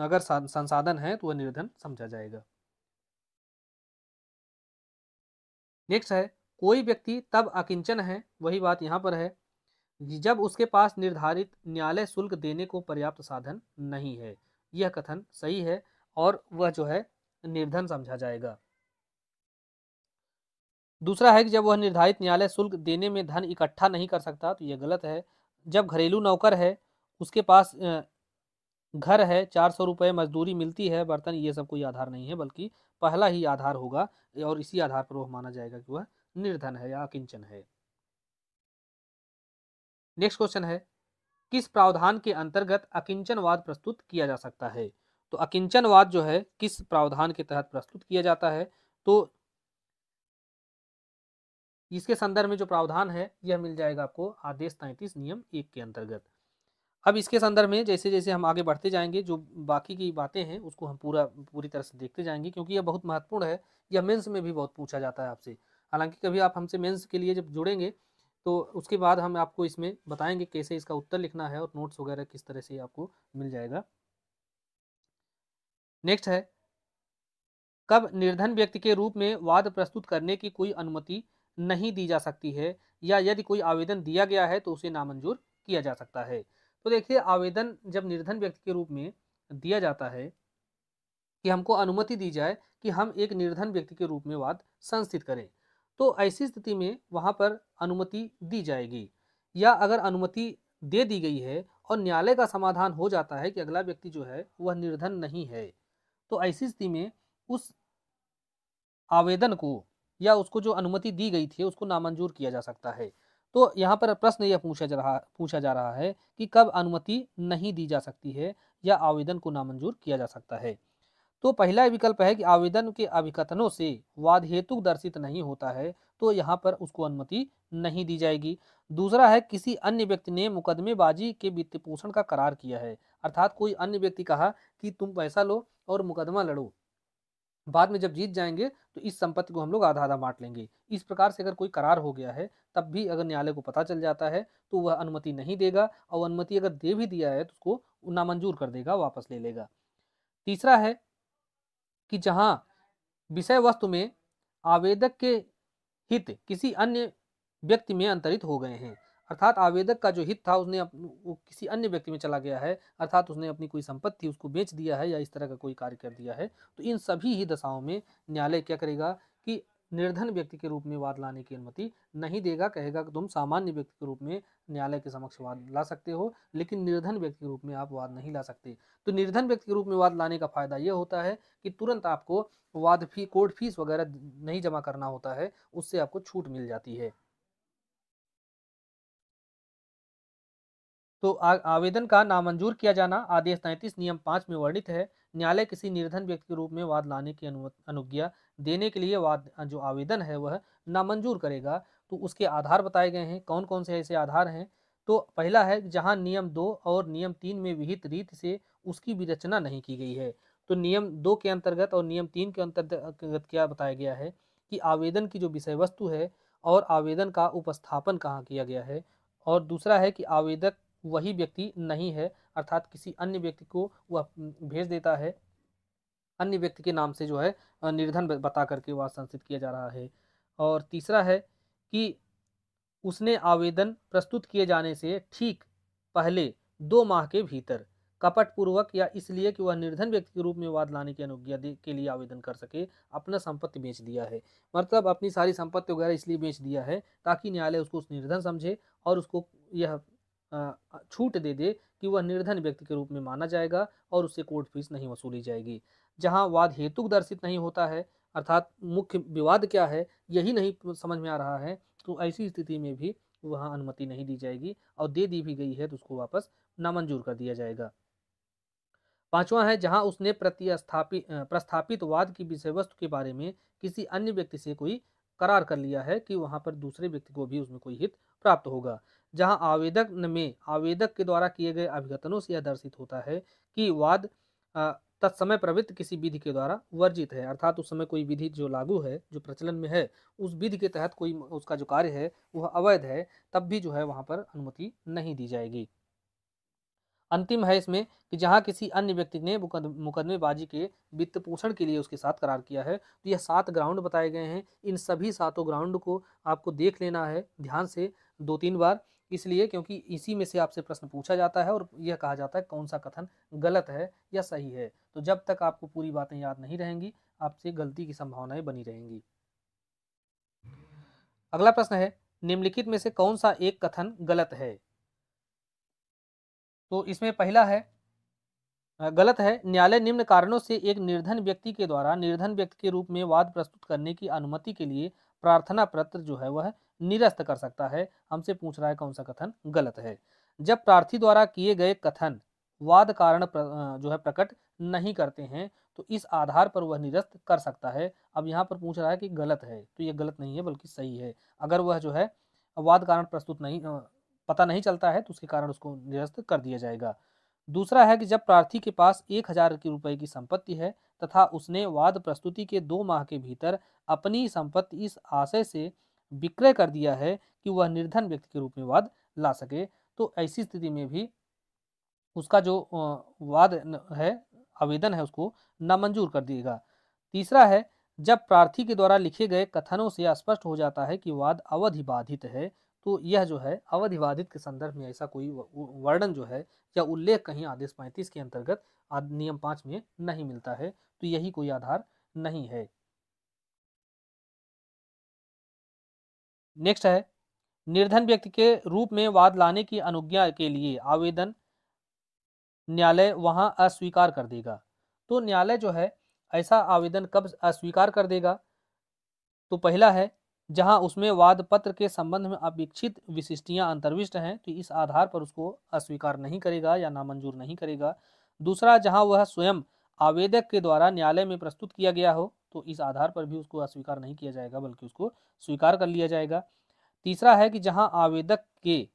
अगर संसाधन है तो वह निर्धन समझा जाएगा नेक्स्ट है कोई व्यक्ति तब अकिंचन है वही बात यहाँ पर है जब उसके पास निर्धारित न्यायालय शुल्क देने को पर्याप्त साधन नहीं है यह कथन सही है और वह जो है निर्धन समझा जाएगा दूसरा है कि जब वह निर्धारित न्यायालय शुल्क देने में धन इकट्ठा नहीं कर सकता तो यह गलत है जब घरेलू नौकर है उसके पास घर है चार सौ रुपये मजदूरी मिलती है बर्तन ये सब कोई आधार नहीं है बल्कि पहला ही आधार होगा और इसी आधार पर वह माना जाएगा कि वह निर्धन है या अकिंचन है नेक्स्ट क्वेश्चन है किस प्रावधान के अंतर्गत अकिंचनवाद प्रस्तुत किया जा सकता है तो अकिंचनवाद जो है किस प्रावधान के तहत प्रस्तुत किया जाता है तो इसके संदर्भ में जो प्रावधान है यह मिल जाएगा आपको आदेश तैंतीस नियम एक के अंतर्गत अब इसके संदर्भ में जैसे जैसे हम आगे बढ़ते जाएंगे जो बाकी की बातें हैं उसको हम पूरा पूरी तरह से देखते जाएंगे क्योंकि यह बहुत महत्वपूर्ण है यह मेंस में भी बहुत पूछा जाता है आपसे हालांकि कभी आप हमसे मेंस के लिए जब जुड़ेंगे तो उसके बाद हम आपको इसमें बताएंगे कैसे इसका उत्तर लिखना है और नोट्स वगैरह किस तरह से आपको मिल जाएगा नेक्स्ट है कब निर्धन व्यक्ति के रूप में वाद प्रस्तुत करने की कोई अनुमति नहीं दी जा सकती है या यदि कोई आवेदन दिया गया है तो उसे नामंजूर किया जा सकता है तो देखिए आवेदन जब निर्धन व्यक्ति के रूप में दिया जाता है कि हमको अनुमति दी जाए कि हम एक निर्धन व्यक्ति के रूप में वाद संस्थित करें तो ऐसी स्थिति में वहाँ पर अनुमति दी जाएगी या अगर अनुमति दे दी गई है और न्यायालय का समाधान हो जाता है कि अगला व्यक्ति जो है वह निर्धन नहीं है तो ऐसी स्थिति में उस आवेदन को या उसको जो अनुमति दी गई थी उसको नामंजूर किया जा सकता है तो यहाँ पर प्रश्न यह पूछा जा रहा पूछा जा रहा है कि कब अनुमति नहीं दी जा सकती है या आवेदन को नामंजूर किया जा सकता है तो पहला विकल्प है कि आवेदन के अभिकथनों से वाद हेतु दर्शित नहीं होता है तो यहाँ पर उसको अनुमति नहीं दी जाएगी दूसरा है किसी अन्य व्यक्ति ने मुकदमेबाजी के वित्त पोषण का करार किया है अर्थात कोई अन्य व्यक्ति कहा कि तुम पैसा लो और मुकदमा लड़ो बाद में जब जीत जाएंगे तो इस संपत्ति को हम लोग आधा आधा बांट लेंगे इस प्रकार से अगर कोई करार हो गया है तब भी अगर न्यायालय को पता चल जाता है तो वह अनुमति नहीं देगा और अनुमति अगर दे भी दिया है तो उसको नामंजूर कर देगा वापस ले लेगा तीसरा है कि जहाँ विषय वस्तु में आवेदक के हित किसी अन्य व्यक्ति में अंतरित हो गए हैं अर्थात आवेदक का जो हित था उसने वो किसी अन्य व्यक्ति में चला गया है अर्थात उसने अपनी कोई संपत्ति उसको बेच दिया है या इस तरह का कोई कार्य कर दिया है तो इन सभी ही दशाओं में न्यायालय क्या करेगा कि निर्धन व्यक्ति के रूप में वाद लाने की अनुमति नहीं देगा कहेगा कि तुम सामान्य व्यक्ति के रूप में न्यायालय के समक्ष वाद ला सकते हो लेकिन निर्धन व्यक्ति के रूप में आप वाद नहीं ला सकते तो निर्धन व्यक्ति के रूप में वाद लाने का फायदा यह होता है कि तुरंत आपको वाद फी कोर्ट फीस वगैरह नहीं जमा करना होता है उससे आपको छूट मिल जाती है तो आवेदन का नामंजूर किया जाना आदेश तैंतीस नियम पाँच में वर्णित है न्यायालय किसी निर्धन व्यक्ति के रूप में वाद लाने की अनुज्ञा देने के लिए वाद जो आवेदन है वह नामंजूर करेगा तो उसके आधार बताए गए हैं कौन कौन से ऐसे आधार हैं तो पहला है जहां नियम दो और नियम तीन में विहित रीत से उसकी विरचना नहीं की गई है तो नियम दो के अंतर्गत और नियम तीन के अंतर्गत क्या बताया गया है कि आवेदन की जो विषय वस्तु है और आवेदन का उपस्थापन कहाँ किया गया है और दूसरा है कि आवेदक वही व्यक्ति नहीं है अर्थात किसी अन्य व्यक्ति को वह हम्म, भेज देता है अन्य व्यक्ति के नाम से जो है निर्धन बता करके वह संसित किया जा रहा है और तीसरा है कि उसने आवेदन प्रस्तुत किए जाने से ठीक पहले दो माह के भीतर कपटपूर्वक या इसलिए कि वह निर्धन व्यक्ति के रूप में वाद लाने की अनुज्ञा के लिए आवेदन कर सके अपना संपत्ति बेच दिया है मतलब अपनी सारी संपत्ति वगैरह इसलिए बेच दिया है ताकि न्यायालय उसको उस निर्धन समझे और उसको यह छूट दे दे कि वह निर्धन व्यक्ति के रूप में माना जाएगा और उससे कोर्ट फीस नहीं वसूली जाएगी जहाँ वाद हेतु दर्शित नहीं होता है अर्थात मुख्य विवाद क्या है यही नहीं समझ में आ रहा है तो ऐसी स्थिति में भी वहाँ अनुमति नहीं दी जाएगी और दे दी भी गई है तो उसको वापस नामंजूर कर दिया जाएगा पांचवा है जहां उसने प्रतिस्थापित प्रस्थापित वाद की विषय वस्तु के बारे में किसी अन्य व्यक्ति से कोई करार कर लिया है कि वहां पर दूसरे व्यक्ति को भी उसमें कोई हित प्राप्त होगा जहां आवेदक में आवेदक के द्वारा किए गए अभिगतनों से यह दर्शित होता है कि वाद तत्समय प्रवृत्त किसी विधि के द्वारा वर्जित है अर्थात उस समय कोई विधि जो लागू है जो प्रचलन में है उस विधि के तहत कोई उसका जो कार्य है वह अवैध है तब भी जो है वहाँ पर अनुमति नहीं दी जाएगी अंतिम है इसमें कि जहाँ किसी अन्य व्यक्ति ने मुकदमेबाजी के वित्त पोषण के लिए उसके साथ करार किया है तो यह सात ग्राउंड बताए गए हैं इन सभी सातों ग्राउंड को आपको देख लेना है ध्यान से दो तीन बार इसलिए क्योंकि इसी में से आपसे प्रश्न पूछा जाता है और यह कहा जाता है कौन सा कथन गलत है या सही है तो जब तक आपको पूरी बातें याद नहीं रहेंगी आपसे गलती की संभावनाएं बनी रहेंगी अगला प्रश्न है निम्नलिखित में से कौन सा एक कथन गलत है तो इसमें पहला है गलत है न्यायालय निम्न कारणों से एक निर्धन व्यक्ति के द्वारा निर्धन व्यक्ति के रूप में वाद प्रस्तुत करने की अनुमति के लिए प्रार्थना पत्र जो है वह निरस्त कर सकता है हमसे पूछ रहा है कौन सा कथन गलत है जब प्रार्थी द्वारा किए गए कथन वाद कारण जो है प्रकट नहीं करते हैं तो इस आधार पर वह निरस्त कर सकता है अब यहाँ पर पूछ रहा है कि गलत है तो यह गलत नहीं है बल्कि सही है अगर वह जो है वाद कारण प्रस्तुत नहीं पता नहीं चलता है तो उसके कारण उसको निरस्त कर दिया जाएगा दूसरा है कि जब प्रार्थी के पास एक हजार रुपये की संपत्ति है तथा उसने वाद प्रस्तुति के दो माह के भीतर अपनी संपत्ति इस आशय से विक्रय कर दिया है कि वह निर्धन व्यक्ति के रूप में वाद ला सके तो ऐसी स्थिति में भी उसका जो वाद है आवेदन है उसको नामंजूर कर दिएगा तीसरा है जब प्रार्थी के द्वारा लिखे गए कथनों से स्पष्ट हो जाता है कि वाद अवधि बाधित है तो यह जो है अवधिवादित के संदर्भ में ऐसा कोई वर्णन जो है या उल्लेख कहीं आदेश पैंतीस के अंतर्गत नियम पांच में नहीं मिलता है तो यही कोई आधार नहीं है नेक्स्ट है निर्धन व्यक्ति के रूप में वाद लाने की अनुज्ञा के लिए आवेदन न्यायालय वहां अस्वीकार कर देगा तो न्यायालय जो है ऐसा आवेदन कब अस्वीकार कर देगा तो पहला है जहां उसमें वाद पत्र के संबंध में अपेक्षित विशिष्टियां अंतर्विष्ट हैं तो इस आधार पर उसको अस्वीकार नहीं करेगा या नामंजूर नहीं करेगा दूसरा जहां वह स्वयं आवेदक के द्वारा न्यायालय में प्रस्तुत किया गया हो तो इस आधार पर भी उसको अस्वीकार नहीं किया जाएगा बल्कि उसको स्वीकार कर लिया जाएगा तीसरा है कि जहाँ आवेदक के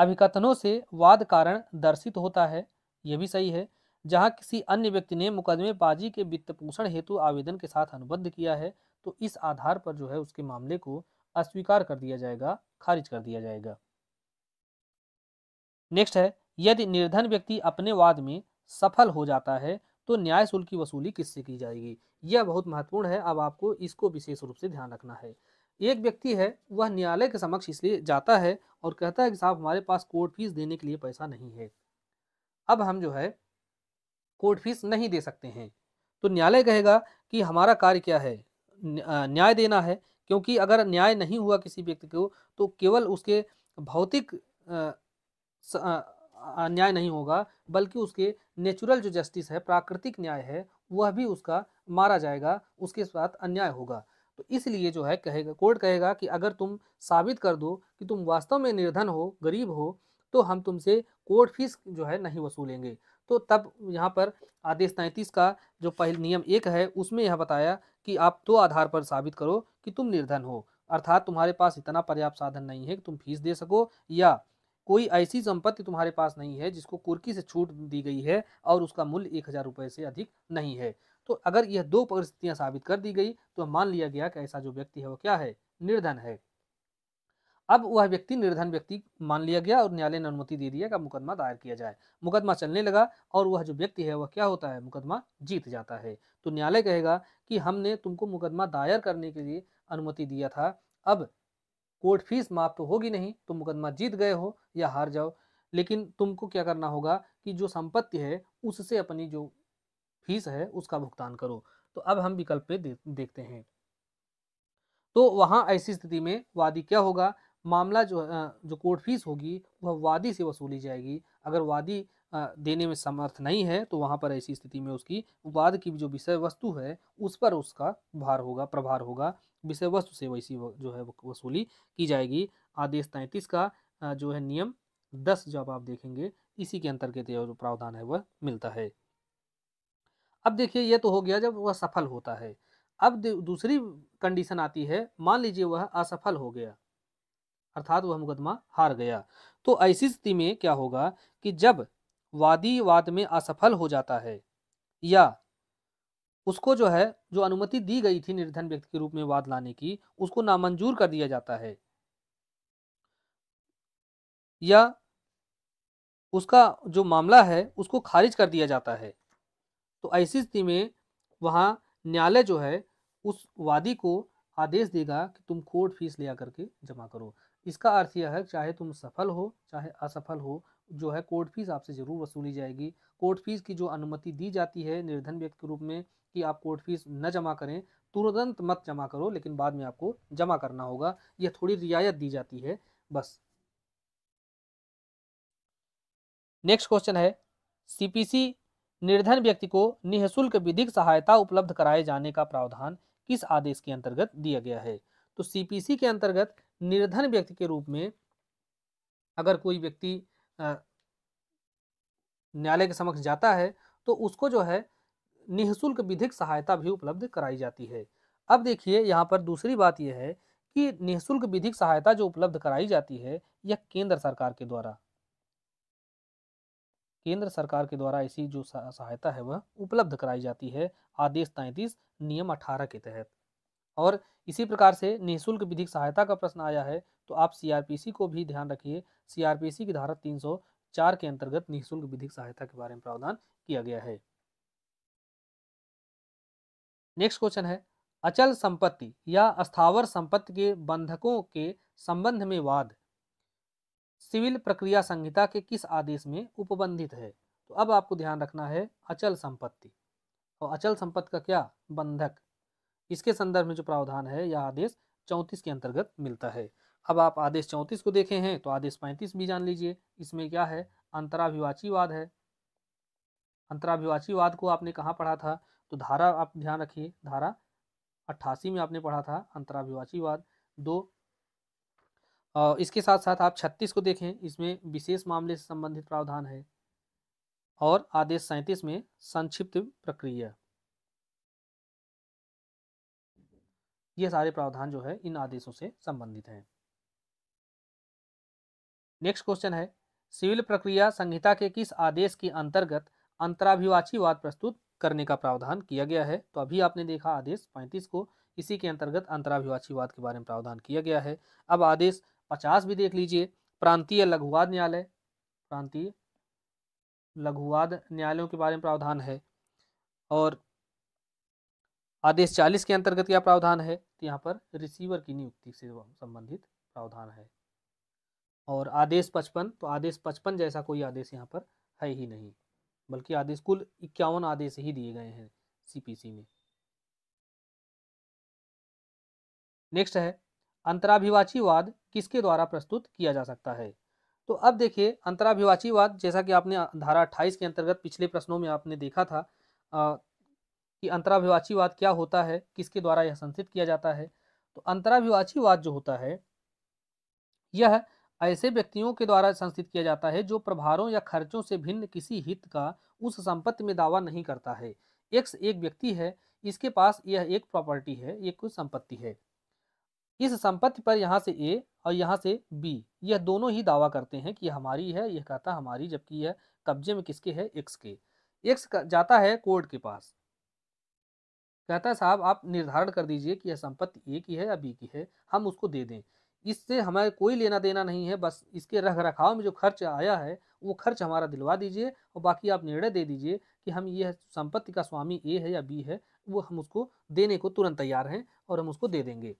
अभिकथनों से वाद कारण दर्शित होता है यह भी सही है जहाँ किसी अन्य व्यक्ति ने मुकदमेबाजी के वित्त पोषण हेतु आवेदन के साथ अनुबद्ध किया है तो इस आधार पर जो है उसके मामले को अस्वीकार कर दिया जाएगा खारिज कर दिया जाएगा नेक्स्ट है यदि निर्धन व्यक्ति अपने वाद में सफल हो जाता है तो न्याय शुल्क की वसूली किससे की जाएगी यह बहुत महत्वपूर्ण है अब आपको इसको विशेष रूप से ध्यान रखना है एक व्यक्ति है वह न्यायालय के समक्ष इसलिए जाता है और कहता है कि साहब हमारे पास कोर्ट फीस देने के लिए पैसा नहीं है अब हम जो है कोर्ट फीस नहीं दे सकते हैं तो न्यायालय कहेगा कि हमारा कार्य क्या है न्याय देना है क्योंकि अगर न्याय नहीं हुआ किसी व्यक्ति को तो केवल उसके भौतिक न्याय नहीं होगा बल्कि उसके नेचुरल जो जस्टिस है प्राकृतिक न्याय है वह भी उसका मारा जाएगा उसके साथ अन्याय होगा तो इसलिए जो है कहेगा कोर्ट कहेगा कि अगर तुम साबित कर दो कि तुम वास्तव में निर्धन हो गरीब हो तो हम तुमसे कोर्ट फीस जो है नहीं वसूलेंगे तो तब यहाँ पर आदेश तैंतीस का जो पहल नियम एक है उसमें यह बताया कि आप दो आधार पर साबित करो कि तुम निर्धन हो अर्थात तुम्हारे पास इतना पर्याप्त साधन नहीं है कि तुम फीस दे सको या कोई ऐसी संपत्ति तुम्हारे पास नहीं है जिसको कुर्की से छूट दी गई है और उसका मूल्य एक हज़ार रुपये से अधिक नहीं है तो अगर यह दो परिस्थितियां साबित कर दी गई तो मान लिया गया कि ऐसा जो व्यक्ति है वो क्या है निर्धन है अब वह व्यक्ति निर्धन व्यक्ति मान लिया गया और न्यायालय ने अनुमति दे दिया का मुकदमा दायर किया जाए मुकदमा चलने लगा और वह जो व्यक्ति है वह क्या होता है मुकदमा जीत जाता है तो न्यायालय कहेगा कि हमने तुमको मुकदमा दायर करने के लिए अनुमति दिया था अब कोर्ट फीस माफ तो होगी नहीं तुम मुकदमा जीत गए हो या हार जाओ लेकिन तुमको क्या करना होगा कि जो संपत्ति है उससे अपनी जो फीस है उसका भुगतान करो तो अब हम विकल्प पे देखते हैं तो वहां ऐसी स्थिति में वादी क्या होगा मामला जो जो कोर्ट फीस होगी वह वादी से वसूली जाएगी अगर वादी देने में समर्थ नहीं है तो वहाँ पर ऐसी स्थिति में उसकी वाद की जो विषय वस्तु है उस पर उसका भार होगा प्रभार होगा विषय वस्तु से वैसी जो है वसूली की जाएगी आदेश तैंतीस का जो है नियम दस जब आप देखेंगे इसी के अंतर्गत यह जो प्रावधान है वह मिलता है अब देखिए यह तो हो गया जब वह सफल होता है अब दूसरी कंडीशन आती है मान लीजिए वह असफल हो गया अर्थात वह मुकदमा हार गया तो ऐसी स्थिति में क्या होगा कि जब वादी वाद में असफल हो जाता है या उसको जो है जो अनुमति दी गई थी निर्धन व्यक्ति के रूप में वाद लाने की उसको नामंजूर कर दिया जाता है या उसका जो मामला है उसको खारिज कर दिया जाता है तो ऐसी स्थिति में वहां न्यायालय जो है उस वादी को आदेश देगा कि तुम कोर्ट फीस लिया करके जमा करो इसका अर्थ यह है चाहे तुम सफल हो चाहे असफल हो जो है कोर्ट फीस आपसे ज़रूर वसूली जाएगी कोर्ट फीस की जो अनुमति दी जाती है निर्धन व्यक्ति के रूप में कि आप कोर्ट फीस न जमा करें तुरंत मत जमा करो लेकिन बाद में आपको जमा करना होगा यह थोड़ी रियायत दी जाती है बस नेक्स्ट क्वेश्चन है सीपीसी निर्धन व्यक्ति को निःशुल्क विधिक सहायता उपलब्ध कराए जाने का प्रावधान किस आदेश के अंतर्गत दिया गया है तो सीपीसी के अंतर्गत निर्धन व्यक्ति के रूप में अगर कोई व्यक्ति न्यायालय के समक्ष जाता है तो उसको जो है निःशुल्क विधिक सहायता भी उपलब्ध कराई जाती है अब देखिए यहाँ पर दूसरी बात यह है कि निःशुल्क विधिक सहायता जो उपलब्ध कराई जाती है यह केंद्र सरकार के द्वारा केंद्र सरकार के द्वारा ऐसी जो सहायता है वह उपलब्ध कराई जाती है आदेश तैंतीस नियम अठारह के तहत और इसी प्रकार से निःशुल्क विधिक सहायता का प्रश्न आया है तो आप सीआरपीसी को भी ध्यान रखिए सीआरपीसी की धारा 304 के अंतर्गत निःशुल्क विधिक सहायता के बारे में प्रावधान किया गया है नेक्स्ट क्वेश्चन है अचल संपत्ति या स्थावर संपत्ति के बंधकों के संबंध में वाद सिविल प्रक्रिया संहिता के किस आदेश में उपबंधित है तो अब आपको ध्यान रखना है अचल संपत्ति और तो अचल संपत्ति का क्या बंधक इसके संदर्भ में जो प्रावधान है यह आदेश चौंतीस के अंतर्गत मिलता है अब आप आदेश चौंतीस को देखे हैं तो आदेश पैंतीस भी जान लीजिए इसमें क्या है अंतराभिवाचीवाद है अंतराभिवाचीवाद को आपने कहाँ पढ़ा था तो धारा आप ध्यान रखिए धारा अट्ठासी में आपने पढ़ा था अंतराभिवाचीवाद दो इसके साथ साथ आप छत्तीस को देखें इसमें विशेष मामले से संबंधित प्रावधान है और आदेश सैंतीस में संक्षिप्त प्रक्रिया ये सारे प्रावधान जो है इन आदेशों से संबंधित हैं नेक्स्ट क्वेश्चन है सिविल प्रक्रिया संहिता के किस आदेश के अंतर्गत अंतराभिवाची वाद प्रस्तुत करने का प्रावधान किया गया है तो अभी आपने देखा आदेश 35 को इसी के अंतर्गत अंतराभिवाची वाद के बारे में प्रावधान किया गया है अब आदेश 50 भी देख लीजिए प्रांतीय लघुवाद न्यायालय प्रांतीय लघुवाद न्यायालयों के बारे में प्रावधान है और आदेश चालीस के अंतर्गत क्या प्रावधान है तो यहाँ पर रिसीवर की नियुक्ति से संबंधित प्रावधान है और आदेश पचपन तो आदेश पचपन जैसा कोई आदेश यहाँ पर है ही नहीं बल्कि आदेश कुल इक्यावन आदेश ही दिए गए हैं सीपीसी में नेक्स्ट है अंतराभिवाचीवाद किसके द्वारा प्रस्तुत किया जा सकता है तो अब देखिए अंतराभिवाचीवाद जैसा कि आपने धारा 28 के अंतर्गत पिछले प्रश्नों में आपने देखा था कि अंतराभिवाचीवाद क्या होता है किसके द्वारा यह संसित किया जाता है तो अंतराभिवाचीवाद जो होता है यह ऐसे व्यक्तियों के द्वारा संस्थित किया जाता है जो प्रभारों या खर्चों से भिन्न किसी हित का उस संपत्ति में दावा नहीं करता है एक्स एक व्यक्ति है इसके पास यह एक प्रॉपर्टी है ये कोई संपत्ति है इस संपत्ति पर यहाँ से ए और यहाँ से बी यह दोनों ही दावा करते हैं कि हमारी है यह कहता हमारी जबकि यह कब्जे में किसके है एक्स के एक्स जाता है कोर्ट के पास कहता है साहब आप निर्धारण कर दीजिए कि यह संपत्ति ए की है या बी की है हम उसको दे दें इससे हमें कोई लेना देना नहीं है बस इसके रख रखाव में जो खर्च आया है वो खर्च हमारा दिलवा दीजिए और बाकी आप निर्णय दे दीजिए कि हम यह संपत्ति का स्वामी ए है या बी है वो हम उसको देने को तुरंत तैयार हैं और हम उसको दे देंगे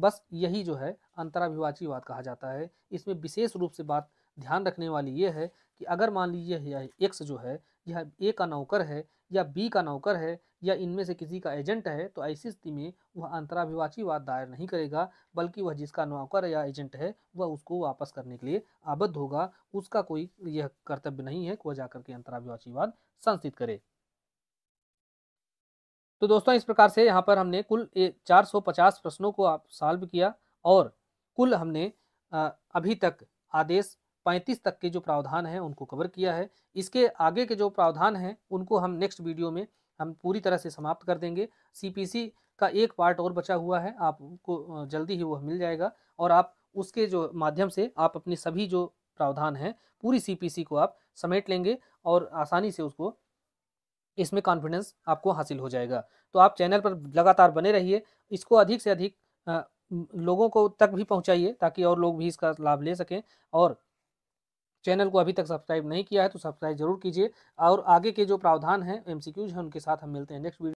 बस यही जो है बात कहा जाता है इसमें विशेष रूप से बात ध्यान रखने वाली ये है कि अगर मान लीजिए यह एक्स जो है यह ए का नौकर है या बी का नौकर है या इनमें से किसी का एजेंट है तो ऐसी स्थिति में वह अंतराभिवाची वाद दायर नहीं करेगा बल्कि वह जिसका नौकर या एजेंट है वह उसको वापस करने के लिए आबद्ध होगा उसका कोई यह कर्तव्य नहीं है कि वह जाकर के अंतराभिवाची वाद संस्थित करे तो दोस्तों इस प्रकार से यहाँ पर हमने कुल चार सौ पचास प्रश्नों को आप सॉल्व किया और कुल हमने अभी तक आदेश पैंतीस तक के जो प्रावधान हैं उनको कवर किया है इसके आगे के जो प्रावधान हैं उनको हम नेक्स्ट वीडियो में हम पूरी तरह से समाप्त कर देंगे सी का एक पार्ट और बचा हुआ है आपको जल्दी ही वह मिल जाएगा और आप उसके जो माध्यम से आप अपनी सभी जो प्रावधान हैं पूरी सी को आप समेट लेंगे और आसानी से उसको इसमें कॉन्फिडेंस आपको हासिल हो जाएगा तो आप चैनल पर लगातार बने रहिए इसको अधिक से अधिक लोगों को तक भी पहुंचाइए ताकि और लोग भी इसका लाभ ले सकें और चैनल को अभी तक सब्सक्राइब नहीं किया है तो सब्सक्राइब जरूर कीजिए और आगे के जो प्रावधान हैं एमसीक्यूज हैं उनके साथ हम मिलते हैं नेक्स्ट वीडियो